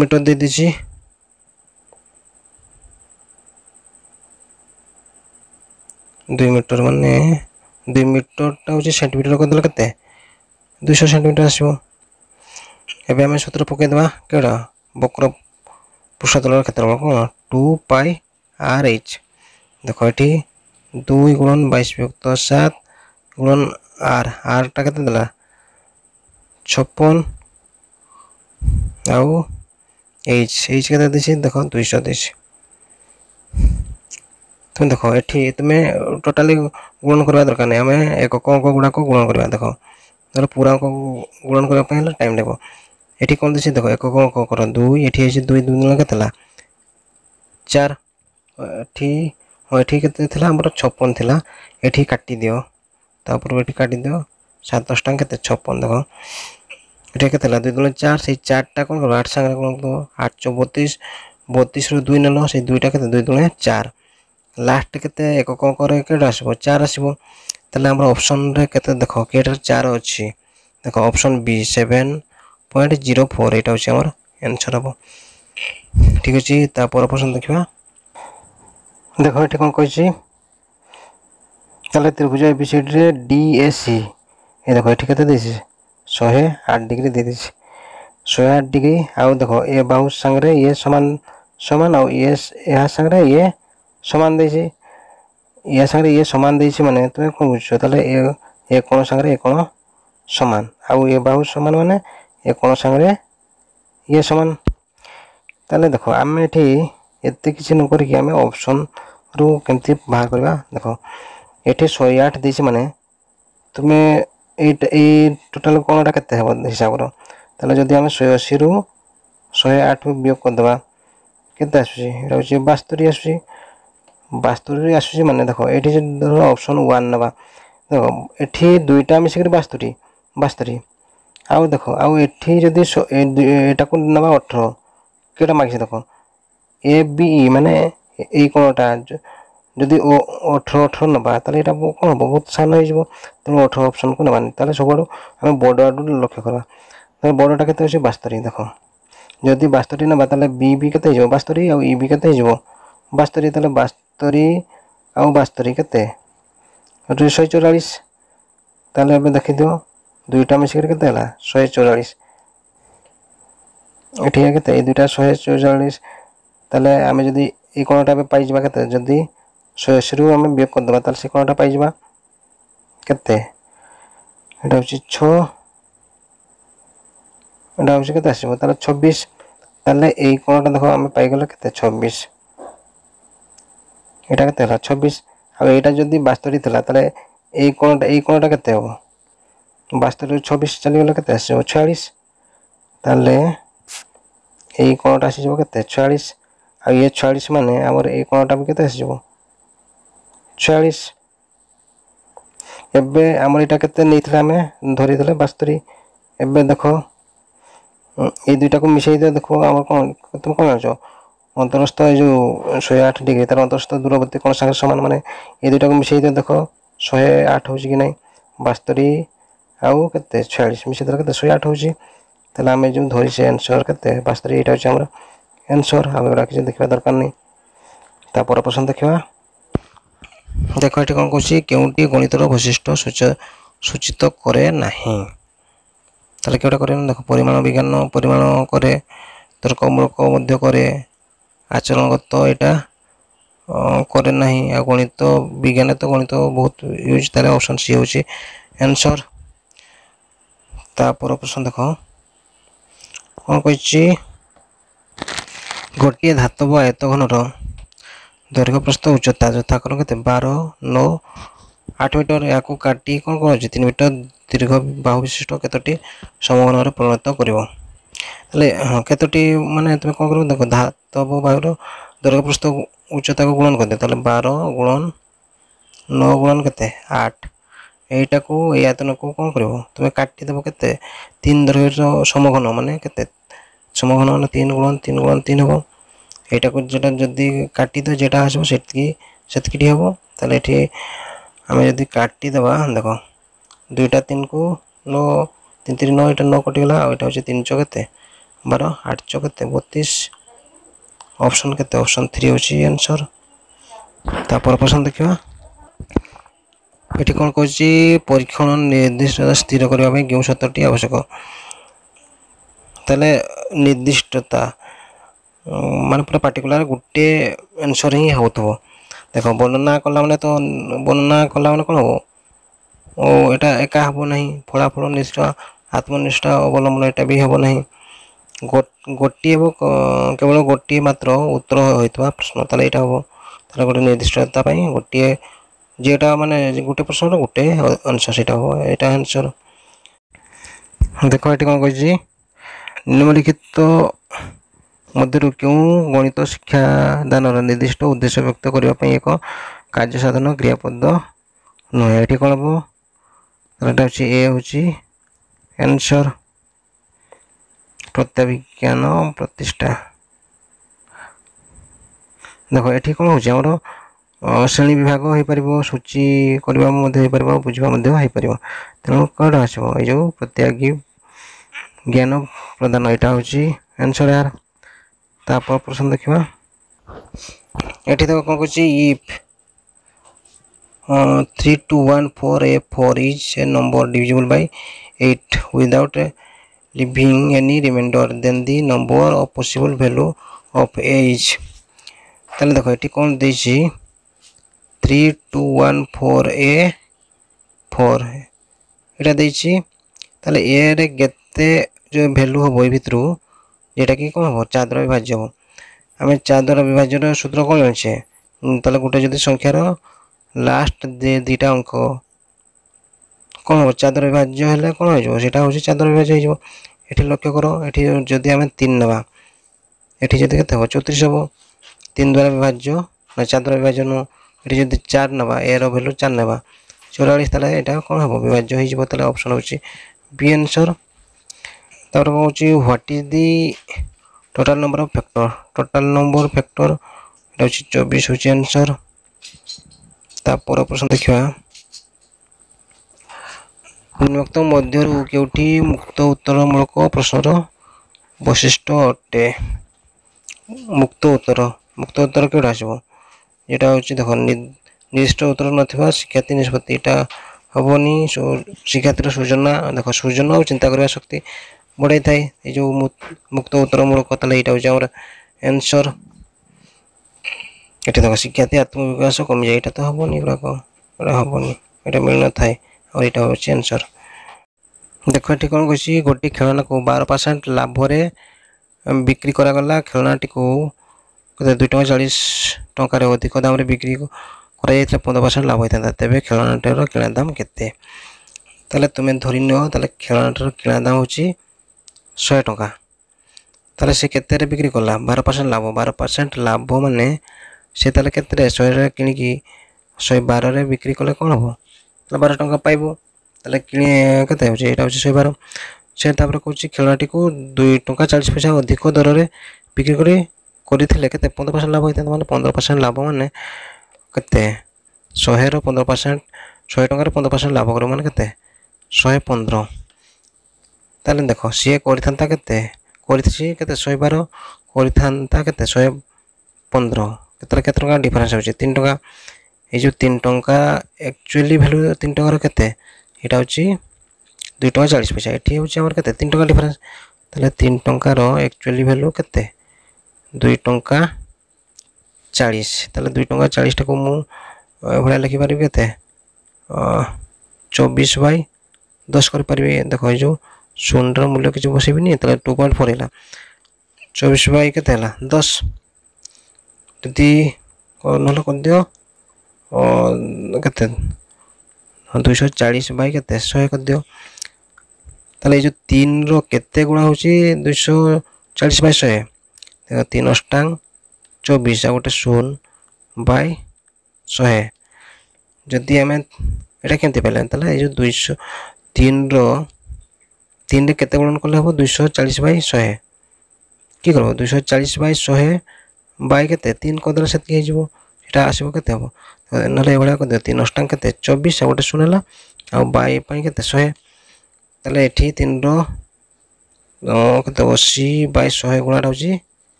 मीटर दे दी दुई मीटर मानने दु मीटर टाइम सेंटीमिटर कर दुई सेंटीमिटर आसो एवं आम सूत्र पकईदे कौड़ বক্র পৃষ্ঠতলের ক্ষেত্রফল কোন টু পাই আর এইচ দেখো এটি দুই গুণন বাইশ বিভক্ত সাত গুণন আর আরটা কত দিলা ছপ্পন ଆଉ ଏଚ୍ ଏଚ୍ କେତେ ଦେଇଛି ଦେଖ ଦୁଇଶହ ଦେଇଛି ତୁମେ ଦେଖ ଏଠି ତୁମେ ଟୋଟାଲି ଗୁଣନ କରିବା ଦରକାର ନାହିଁ ଆମେ ଏକକ ଅଙ୍କ ଗୁଡ଼ାକ ଗୁଣନ କରିବା ଦେଖ ଧର ପୁରା ଅଙ୍କ ଗୁଣନ କରିବା ପାଇଁ ହେଲେ ଟାଇମ୍ ଲାଗିବ এটি কোন দিচ্ছে দেখো একক অঙ্ক কর দুই এটি হয়েছে দুই দুই লাগে কেতলা চার এটি এটি কেতে লা আমার ছপন লা এটি কাটি দিও তারপর এটি কাটি দিও সাত দশ টাকা কেতে ছপন দেখো এটি কেতে লা দুই দুণ চার সেই চারটা কোন করবো আট সাংরে কোন করবো আটশো বত্রিশ বত্রিশরু দুই নেল সেই দুইটা কেতে দুই দুণে চার লাস্ট কেতে একক করে কেটে আসব চার আসব তাহলে আমার অপশনরে কেতে দেখো কেটার চার অছি দেখো option B seven point zero four এটা হচ্ছে আমার আনসর হব ঠিক আছে তাপর অপসন দেখা দেখ এটি কম কইছি তাহলে ত্রিভুজ এবিসিডি ডিএসি e এই দেখো এটি কত দিয়েছি শহে আট ডিগ্রি দিয়ে দিয়েছি শহে আট ডিগ্রি আউ দেখো এ বাহু সাংরে ইয়ে সমান সমান আউ ইয়ে এহা সাংরে ইয়ে সমান দিয়েছি ইয়া সাংরে ইয়ে সমান দিয়েছি মানে তুমি কোন বুঝছো তাহলে এ কোণ সাংরে এ কোণ সমান আউ এ বাহু সমান মানে ଏ କୋଣ ସାଙ୍ଗରେ ଇଏ ସମାନ ତାହେଲେ ଦେଖ ଆମେ ଏଠି ଏତେ କିଛି ନ କରିକି ଆମେ ଅପସନ୍ରୁ କେମିତି ବାହାର କରିବା ଦେଖ ଏଠି ଶହେ ଆଠ ଦେଇଛି ମାନେ ତୁମେ ଏଇଟା ଏଇ ଟୋଟାଲ୍ କୋଣଟା କେତେ ହେବ ହିସାବର ତାହେଲେ ଯଦି ଆମେ ଶହେ ଅଶୀରୁ ଶହେ ଆଠକୁ ବିୟୋଗ କରିଦେବା କେତେ ଆସୁଛି ଏଇଟା ହେଉଛି ବାସ୍ତରୀ ଆସୁଛି ବାସ୍ତରୀ ଆସୁଛି ମାନେ ଦେଖ ଏଠି ଧର ଅପସନ୍ ୱାନ୍ ନେବା ଦେଖ ଏଠି ଦୁଇଟା ମିଶିକରି ବାସ୍ତରୀ ବାସ୍ତରୀ ଆଉ ଦେଖ ଆଉ ଏଠି ଯଦି ଏଟାକୁ ନେବା ଅଠର କେଉଁଟା ମାଗିଛି ଦେଖ ଏ ବି ମାନେ ଏଇ କ'ଣଟା ଯଦି ଅଠର ଅଠର ନେବା ତାହେଲେ ଏଇଟା କ'ଣ ହେବ ବହୁତ ସାନ ହେଇଯିବ ତେଣୁ ଅଠର ଅପସନ୍କୁ ନେବାନି ତାହେଲେ ସବୁଆଡ଼ୁ ଆମେ ବଡ଼ ଆଡ଼ୁ ଲକ୍ଷ୍ୟ କରିବା ତାହେଲେ ବଡ଼ଟା କେତେ ଅଛି ବାସ୍ତରୀ ଦେଖ ଯଦି ବାସ୍ତରୀ ନେବା ତାହେଲେ ବି ବି କେତେ ହେଇଯିବ ବାସ୍ତରୀ ଆଉ ଇ ବି କେତେ ହେଇଯିବ ବାସ୍ତରୀ ତାହେଲେ ବାସ୍ତରୀ ଆଉ ବାସ୍ତରୀ କେତେ ଶହେ ଚଉରାଳିଶ ତାହେଲେ ଏବେ ଦେଖିଦିଅ दुईटा मिसिक शहे चौरास ठीक है ये दुईटा शहे चौचालीस तेल आम जी ये कणटा पाई जदि शहे अशी रू आम व्यय से कणटा पाई के छा छबिश ताले ये कणटा देख आम पाइल के छबिश यहाँ के छबिश आईटा जदि बास्तरी ताला ये ये कणटा के ବାସ୍ତରୀରୁ ଛବିଶ ଚାଲିଗଲେ କେତେ ଆସିଯିବ ଛୟାଳିଶ ତାହେଲେ ଏଇ କୋଣଟା ଆସିଯିବ କେତେ ଛୟାଳିଶ ଆଉ ଇଏ ଛୟାଳିଶ ମାନେ ଆମର ଏଇ କୋଣଟା ବି କେତେ ଆସିଯିବ ଛୟାଳିଶ ଏବେ ଆମର ଏଇଟା କେତେ ନେଇଥିଲେ ଆମେ ଧରିଥିଲେ ବାସ୍ତରୀ ଏବେ ଦେଖ ଏଇ ଦୁଇଟାକୁ ମିଶାଇଦେଲେ ଦେଖ ଆମର କ'ଣ ତୁମେ କ'ଣ ଜାଣିଛ ଅନ୍ତରସ୍ଥ ଏଇ ଯେଉଁ ଶହେ ଆଠ ଡିଗ୍ରୀ ତା'ର ଅନ୍ତରସ୍ଥ ଦୂରବର୍ତ୍ତୀ କ'ଣ ସାଙ୍ଗରେ ସମାନ ମାନେ ଏଇ ଦୁଇଟାକୁ ମିଶାଇଦେଲେ ଦେଖ ଶହେ ଆଠ ହେଉଛି କି ନାହିଁ ବାସ୍ତରୀ ଆଉ କେତେ ଛୟାଳିଶ ମିଶେଇ ଦେଲେ କେତେ ଶହେ ଆଠ ହେଉଛି ତାହେଲେ ଆମେ ଯେଉଁ ଧରିଛେ ଆନ୍ସର୍ କେତେ ବାସ୍ତରୀ ଏଇଟା ହେଉଛି ଆମର ଆନ୍ସର୍ ଆମେ ଏଗୁଡ଼ା କିଛି ଦେଖିବା ଦରକାର ନାହିଁ ତାପରେ ପ୍ରଶ୍ନ ଦେଖିବା ଦେଖ ଏଠି କ'ଣ କହୁଛି କେଉଁଟି ଗଣିତର ବୈଶିଷ୍ଟ୍ୟ ସୂଚିତ କରେ ନାହିଁ ତାହେଲେ କେଉଁଟା କରେ ଦେଖ ପରିମାଣ ବିଜ୍ଞାନ ପରିମାଣ କରେ ତର୍କମୂଳକ ମଧ୍ୟ କରେ ଆଚରଣଗତ ଏଇଟା କରେ ନାହିଁ ଆଉ ଗଣିତ বিজ্ঞানে ତ ଗଣିତ ବହୁତ ୟୁଜ୍ ତାହେଲେ ଅପସନ୍ সি ହେଉଛି অ্যান্সর ତାପର ପ୍ରଶ୍ନ ଦେଖ କ'ଣ କହିଛି ଗୋଟିଏ ଧାତବ ଆୟତଘନର ଦୈର୍ଘ୍ୟ ପ୍ରସ୍ତ ଉଚ୍ଚତା ଯଥାକ୍ରମ କେତେ ବାର ନଅ ଆଠ ମିଟର ଏହାକୁ କାଟି କ'ଣ କରାଯାଉଛି ତିନି ମିଟର ଦୀର୍ଘ ବାହୁ ବିଶିଷ୍ଟ କେତୋଟି ସମଘନରେ ପରିଣତ କରିବ ହେଲେ ହଁ କେତୋଟି ମାନେ ତୁମେ କ'ଣ କରିବ ଦେଖ ଧାତବ ବାୟୁର ଦୈର୍ଘ୍ୟ ପ୍ରସ୍ତ ଉଚ୍ଚତାକୁ ଗୁଣନ କରିଦିଅ ତାହେଲେ ବାର ଗୁଣନ ନଅ ଗୁଣନ କେତେ ଆଠ ଏଇଟାକୁ ଏଇ ଆୟତନକୁ କ'ଣ କରିବ ତୁମେ କାଟିଦେବ କେତେ ତିନି ଦୈର୍ଘ୍ୟର ସମଘନ ମାନେ କେତେ ସମଘନ ମାନେ ତିନି ଗୁଣ ତିନି ଗୁଣ ତିନି ହେବ ଏଇଟାକୁ ଯେଉଁଟା ଯଦି କାଟିଦେବ ଯେଉଁଟା ଆସିବ ସେତିକି ସେତିକିଟି ହେବ ତାହେଲେ ଏଠି ଆମେ ଯଦି କାଟିଦେବା ଦେଖ ଦୁଇଟା ତିନିକୁ ନଅ ତିନି ତିନି ନଅ ଏଇଟା ନଅ କଟିଗଲା ଆଉ ଏଇଟା ହେଉଛି ତିନି ଚ କେତେ ବାର ଆଠ ଚ କେତେ ବତିଶ অপশন কেতে অপশন থ্রি হচ্ছে আনসর তারপর পছন্দ দেখবা ଏଠି କ'ଣ କହୁଛି ପରୀକ୍ଷଣ ନିର୍ଦ୍ଦିଷ୍ଟତା ସ୍ଥିର କରିବା ପାଇଁ କେଉଁ ସତର୍କଟି ଆବଶ୍ୟକ ତାହେଲେ ନିର୍ଦ୍ଦିଷ୍ଟତା ମାନେ ପୁରା ପାର୍ଟିକୁଲାର ଗୋଟିଏ ଆନ୍ସର୍ ହିଁ ହେଉଥିବ ଦେଖ ବର୍ଣ୍ଣନା କଲା ମାନେ ତ ବର୍ଣ୍ଣନା କଲା ମାନେ କ'ଣ ହେବ ଓ ଏଇଟା ଏକା ହେବ ନାହିଁ ଫଳାଫଳ ନିଷ୍ଠା ଆତ୍ମନିଷ୍ଠା ଅବଲମ୍ବନ ଏଇଟା ବି ହେବ ନାହିଁ ଗୋଟିଏ ହେବ କେବଳ ଗୋଟିଏ ମାତ୍ର ଉତ୍ତର ହୋଇଥିବା ପ୍ରଶ୍ନ ତାହେଲେ ଏଇଟା ହେବ ତାହେଲେ ଗୋଟେ ନିର୍ଦ୍ଦିଷ୍ଟତା ପାଇଁ ଗୋଟିଏ যেটা ମାନେ ଗୋଟେ ପ୍ରଶ୍ନର ଗୋଟେ ଆନ୍ସର୍ ସେଇଟା ହେବ ଏଇଟା ଆନ୍ସର୍ ଦେଖ ଏଠି କ'ଣ କହିଛି ନିମ୍ନଲିଖିତ ମଧ୍ୟରୁ କେଉଁ ଗଣିତ ଶିକ୍ଷାଦାନର ନିର୍ଦ୍ଦିଷ୍ଟ ଉଦ୍ଦେଶ୍ୟ ବ୍ୟକ୍ତ କରିବା ପାଇଁ ଏକ କାର୍ଯ୍ୟ ସାଧନ କ୍ରିୟାପଦ ନୁହେଁ ଏଠି କ'ଣ ହେବ ଏଇଟା ହେଉଛି ଏ ହେଉଛି ଆନ୍ସର୍ ପ୍ରତ୍ୟାବିଜ୍ଞାନ ପ୍ରତିଷ୍ଠା ଦେଖ ଏଠି କ'ଣ ହେଉଛି ଆମର ଶ୍ରେଣୀ ବିଭାଗ ହୋଇପାରିବ ସୂଚୀ କରିବା ମଧ୍ୟ ହୋଇପାରିବ ବୁଝିବା ମଧ୍ୟ ହୋଇପାରିବ ତେଣୁ କ'ଣ ଆସିବ ଏଇ ଯେଉଁ ପ୍ରତ୍ୟାଗୀ ଜ୍ଞାନ ପ୍ରଦାନ ଏଇଟା ହେଉଛି ଆନ୍ସର୍ ଏହାର ତାପର ପ୍ରଶ୍ନ ଦେଖିବା ଏଠି ତ କ'ଣ କହୁଛି if three two one four A four is a number divisible by eight without living any reminder then the number of possible value of A is তাহলে দেখো এটি কোন দিয়েছি three two one four A four এটা দিয়েছি তাহলে এর কেতে যে ভ্যালু হব এই ভিতর যেটা কি কম হব চার দ্বারা বিভাজ্য হব আমি চার দ্বারা বিভাজ্যর সূত্র কম জানছে তাহলে গোটে যদি সংখ্যার লাস্ট যে দুইটা অঙ্ক কম হব চার দ্বারা বিভাজ্য হলে কম হয়ে যাব সেটা হচ্ছে চার দ্বারা বিভাজ্য হয়ে যাব এটি লক্ষ্য করো এটি যদি আমি তিন নেবা এটি যদি কেতে হব চৌত্রিশ হব তিন দ্বারা বিভাজ্য না মানে চার দ্বারা বিভাজ্য নয় ଏଠି ଯଦି ଚାରି ନେବା ଏର ଭ୍ୟାଲୁ ଚାରି ନେବା ଚଉରାଳିଶ ତାହେଲେ ଏଇଟା କ'ଣ ହେବ ବିଭାଜ୍ୟ ହେଇଯିବ ତାହେଲେ ଅପସନ୍ ହେଉଛି ବି ଆନ୍ସର୍ ତାପରେ କ'ଣ ହେଉଛି what is the total number of factor total number factor ଏଇଟା ହେଉଛି ଚବିଶ ହେଉଛି ଆନ୍ସର୍ ତାପରେ ଅପସନ୍ ଦେଖିବା ନିମ୍ନୋକ୍ତ ମଧ୍ୟରୁ କେଉଁଠି ମୁକ୍ତ ଉତ୍ତରମୂଳକ ପ୍ରଶ୍ନର ବୈଶିଷ୍ଟ୍ୟ ଅଟେ ମୁକ୍ତ ଉତ୍ତର ମୁକ୍ତ ଉତ୍ତର କେଉଁଟା ଆସିବ যেটা হচ্ছে দেখুন নির্দিষ্ট উত্তর নথিবা শিক্ষার্থী নিষ্পত্তিটা হবনি শিক্ষার্থীর সূচনা দেখো সূচনা ও চিন্তা করা শক্তি বড়াই থাকে এই যে মুক্ত উত্তরমূলক তাহলে এটা হচ্ছে আমার অ্যান্সর এটা দেখো শিক্ষার্থী আত্মবিকাশ কমে যায় এটা তো হবনি এগুলাক এটা হবনি এটা মিল না থাকে আর এটা হচ্ছে অ্যান্সর দেখো এটি কোণ করছি গোটি খেলনাকে বার পারসেন্ট লাভরে বিক্রি করা গলা খেলনাটিকে ଗତ ଦୁଇ ଟଙ୍କା ଚାଳିଶ ଟଙ୍କାରେ ଅଧିକ ଦାମରେ ବିକ୍ରି କରାଯାଇଥିଲେ ପନ୍ଦର ପରସେଣ୍ଟ ଲାଭ ହୋଇଥାନ୍ତା ତେବେ ଖେଳଣାଟିର କିଣା ଦାମ କେତେ ତାହେଲେ ତୁମେ ଧରି ନିଅ ତାହେଲେ ଖେଳଣାଟିର କିଣା ଦାମ ହେଉଛି ଶହେ ଟଙ୍କା ତାହେଲେ ସେ କେତେରେ ବିକ୍ରି କଲା ବାର ପରସେଣ୍ଟ ଲାଭ ବାର ପରସେଣ୍ଟ ଲାଭ ମାନେ ସେ ତାହେଲେ କେତେରେ ଶହେରେ କିଣିକି ଶହେ ବାରରେ ବିକ୍ରି କଲେ କ'ଣ ହେବ ତାହେଲେ ବାର ଟଙ୍କା ପାଇବ ତାହେଲେ କିଣି କେତେ ହେଉଛି ଏଇଟା ହେଉଛି ଶହେ ବାର ସେ ତାପରେ କହୁଛି ଖେଳଣାଟିକୁ ଦୁଇ ଟଙ୍କା ଚାଳିଶ ପଇସା ଅଧିକ ଦରରେ ବିକ୍ରି କରି କରିଥିଲେ କେତେ ପନ୍ଦର ପରସେଣ୍ଟ ଲାଭ ହୋଇଥାନ୍ତା ମାନେ ପନ୍ଦର ପରସେଣ୍ଟ ଲାଭ ମାନେ କେତେ ଶହେର ପନ୍ଦର ପରସେଣ୍ଟ ଶହେ ଟଙ୍କାରେ ପନ୍ଦର ପରସେଣ୍ଟ ଲାଭ କରିବ ମାନେ କେତେ ଶହେ ପନ୍ଦର ତାହେଲେ ଦେଖ ସିଏ କରିଥାନ୍ତା କେତେ କରିଛି କେତେ ଶହେ ବାର କରିଥାନ୍ତା କେତେ ଶହେ ପନ୍ଦର କେତେବେଳେ କେତେ ଟଙ୍କା ଡିଫରେନ୍ସ ହେଉଛି ତିନି ଟଙ୍କା ଏଇ ଯେଉଁ ତିନି ଟଙ୍କା ଆକ୍ଚୁଆଲି ଭ୍ୟାଲୁ ତିନି ଟଙ୍କାର କେତେ ଏଇଟା ହେଉଛି ଦୁଇ ଟଙ୍କା ଚାଳିଶ ପଇସା ଏଠି ହେଉଛି ଆମର କେତେ ତିନି ଟଙ୍କା ଡିଫରେନ୍ସ ତାହେଲେ ତିନି ଟଙ୍କାର ଆକ୍ଚୁଆଲି ଭ୍ୟାଲୁ କେତେ ଦୁଇ ଟଙ୍କା ଚାଳିଶ ତାହେଲେ ଦୁଇ ଟଙ୍କା ଚାଳିଶଟାକୁ ମୁଁ ଏଭଳିଆ ଲେଖିପାରିବି କେତେ ଚବିଶ ବାଇ ଦଶ କରିପାରିବି ଦେଖ ଏଇ ଯେଉଁ ଶୂନର ମୂଲ୍ୟ କିଛି ବସେଇବିନି ତାହେଲେ ଟୁ ପଏଣ୍ଟ ଫୋର୍ ହେଲା ଚବିଶ ବାଇ କେତେ ହେଲା ଦଶ ଯଦି ନହେଲେ କରିଦିଅ କେତେ ଦୁଇଶହ ଚାଳିଶ ବାଇ କେତେ ଶହେ କରିଦିଅ ତାହେଲେ ଏଇ ଯେଉଁ ତିନିର କେତେ ଗୁଣା ହେଉଛି ଦୁଇଶହ ଚାଳିଶ ବାଇ ଶହେ দেখো তিন অষ্টাং চব্বিশ আর গোটে শূন্য বাই ଶହେ ଯଦି ଆମେ ଏଇଟା କେମିତି ପାଇଲେ ତାହେଲେ ଏଇ ଯେଉଁ ଦୁଇଶହ ତିନିର ତିନିରେ କେତେ ଗୁଣନ କଲେ ହେବ ଦୁଇଶହ ଚାଳିଶ ବାଇ ଶହେ କି କରିବ ଦୁଇଶହ ଚାଳିଶ ବାଇ ଶହେ ବାଇ କେତେ ତିନି କରିଦେଲେ ସେତିକି ହେଇଯିବ ସେଇଟା ଆସିବ କେତେ ହେବ ନହେଲେ ଏଇଭଳିଆ କରିଦିଅ ତିନି ଅଷ୍ଟାଙ୍ଗ କେତେ ଚବିଶ ଆଉ ଗୋଟେ ଶୂନ ହେଲା ଆଉ ବାଇ ପାଇଁ କେତେ ଶହେ ତାହେଲେ ଏଠି ତିନିର କେତେ ଅଶୀ ବାଇ ଶହେ ଗୁଣାଟା ହେଉଛି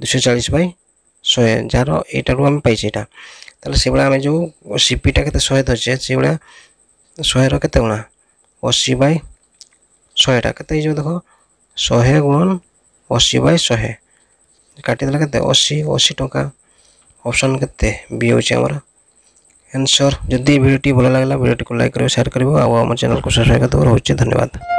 ଦୁଇଶହ ଚାଳିଶ ବାଇ ଶହେ ଯାହାର ଏଇଟାରୁ ଆମେ ପାଇଛେ ଏଇଟା ତାହେଲେ ସେଭଳିଆ ଆମେ ଯେଉଁ ସିପିଟା କେତେ ଶହେ ଧରିଛେ ସେଭଳିଆ ଶହେର କେତେ ଗୁଣା ଅଶୀ ବାଇ ଶହେଟା କେତେ ହେଇଯିବ ଦେଖ ଶହେ ଗୁଣନ ଅଶୀ ବାଇ ଶହେ କାଟିଦେଲେ କେତେ ଅଶୀ ଅଶୀ ଟଙ୍କା ଅପସନ୍ କେତେ ବି ହେଉଛି ଆମର ଆନ୍ସର୍ ଯଦି ଭିଡ଼ିଓଟି ଭଲ ଲାଗିଲା ଭିଡ଼ିଓଟିକୁ ଲାଇକ୍ କରିବ ସେୟାର କରିବ ଆଉ ଆମ ଚ୍ୟାନେଲ୍କୁ ସବସ୍କ୍ରାଇବ୍ କରିଦେବ ରହୁଛି ଧନ୍ୟବାଦ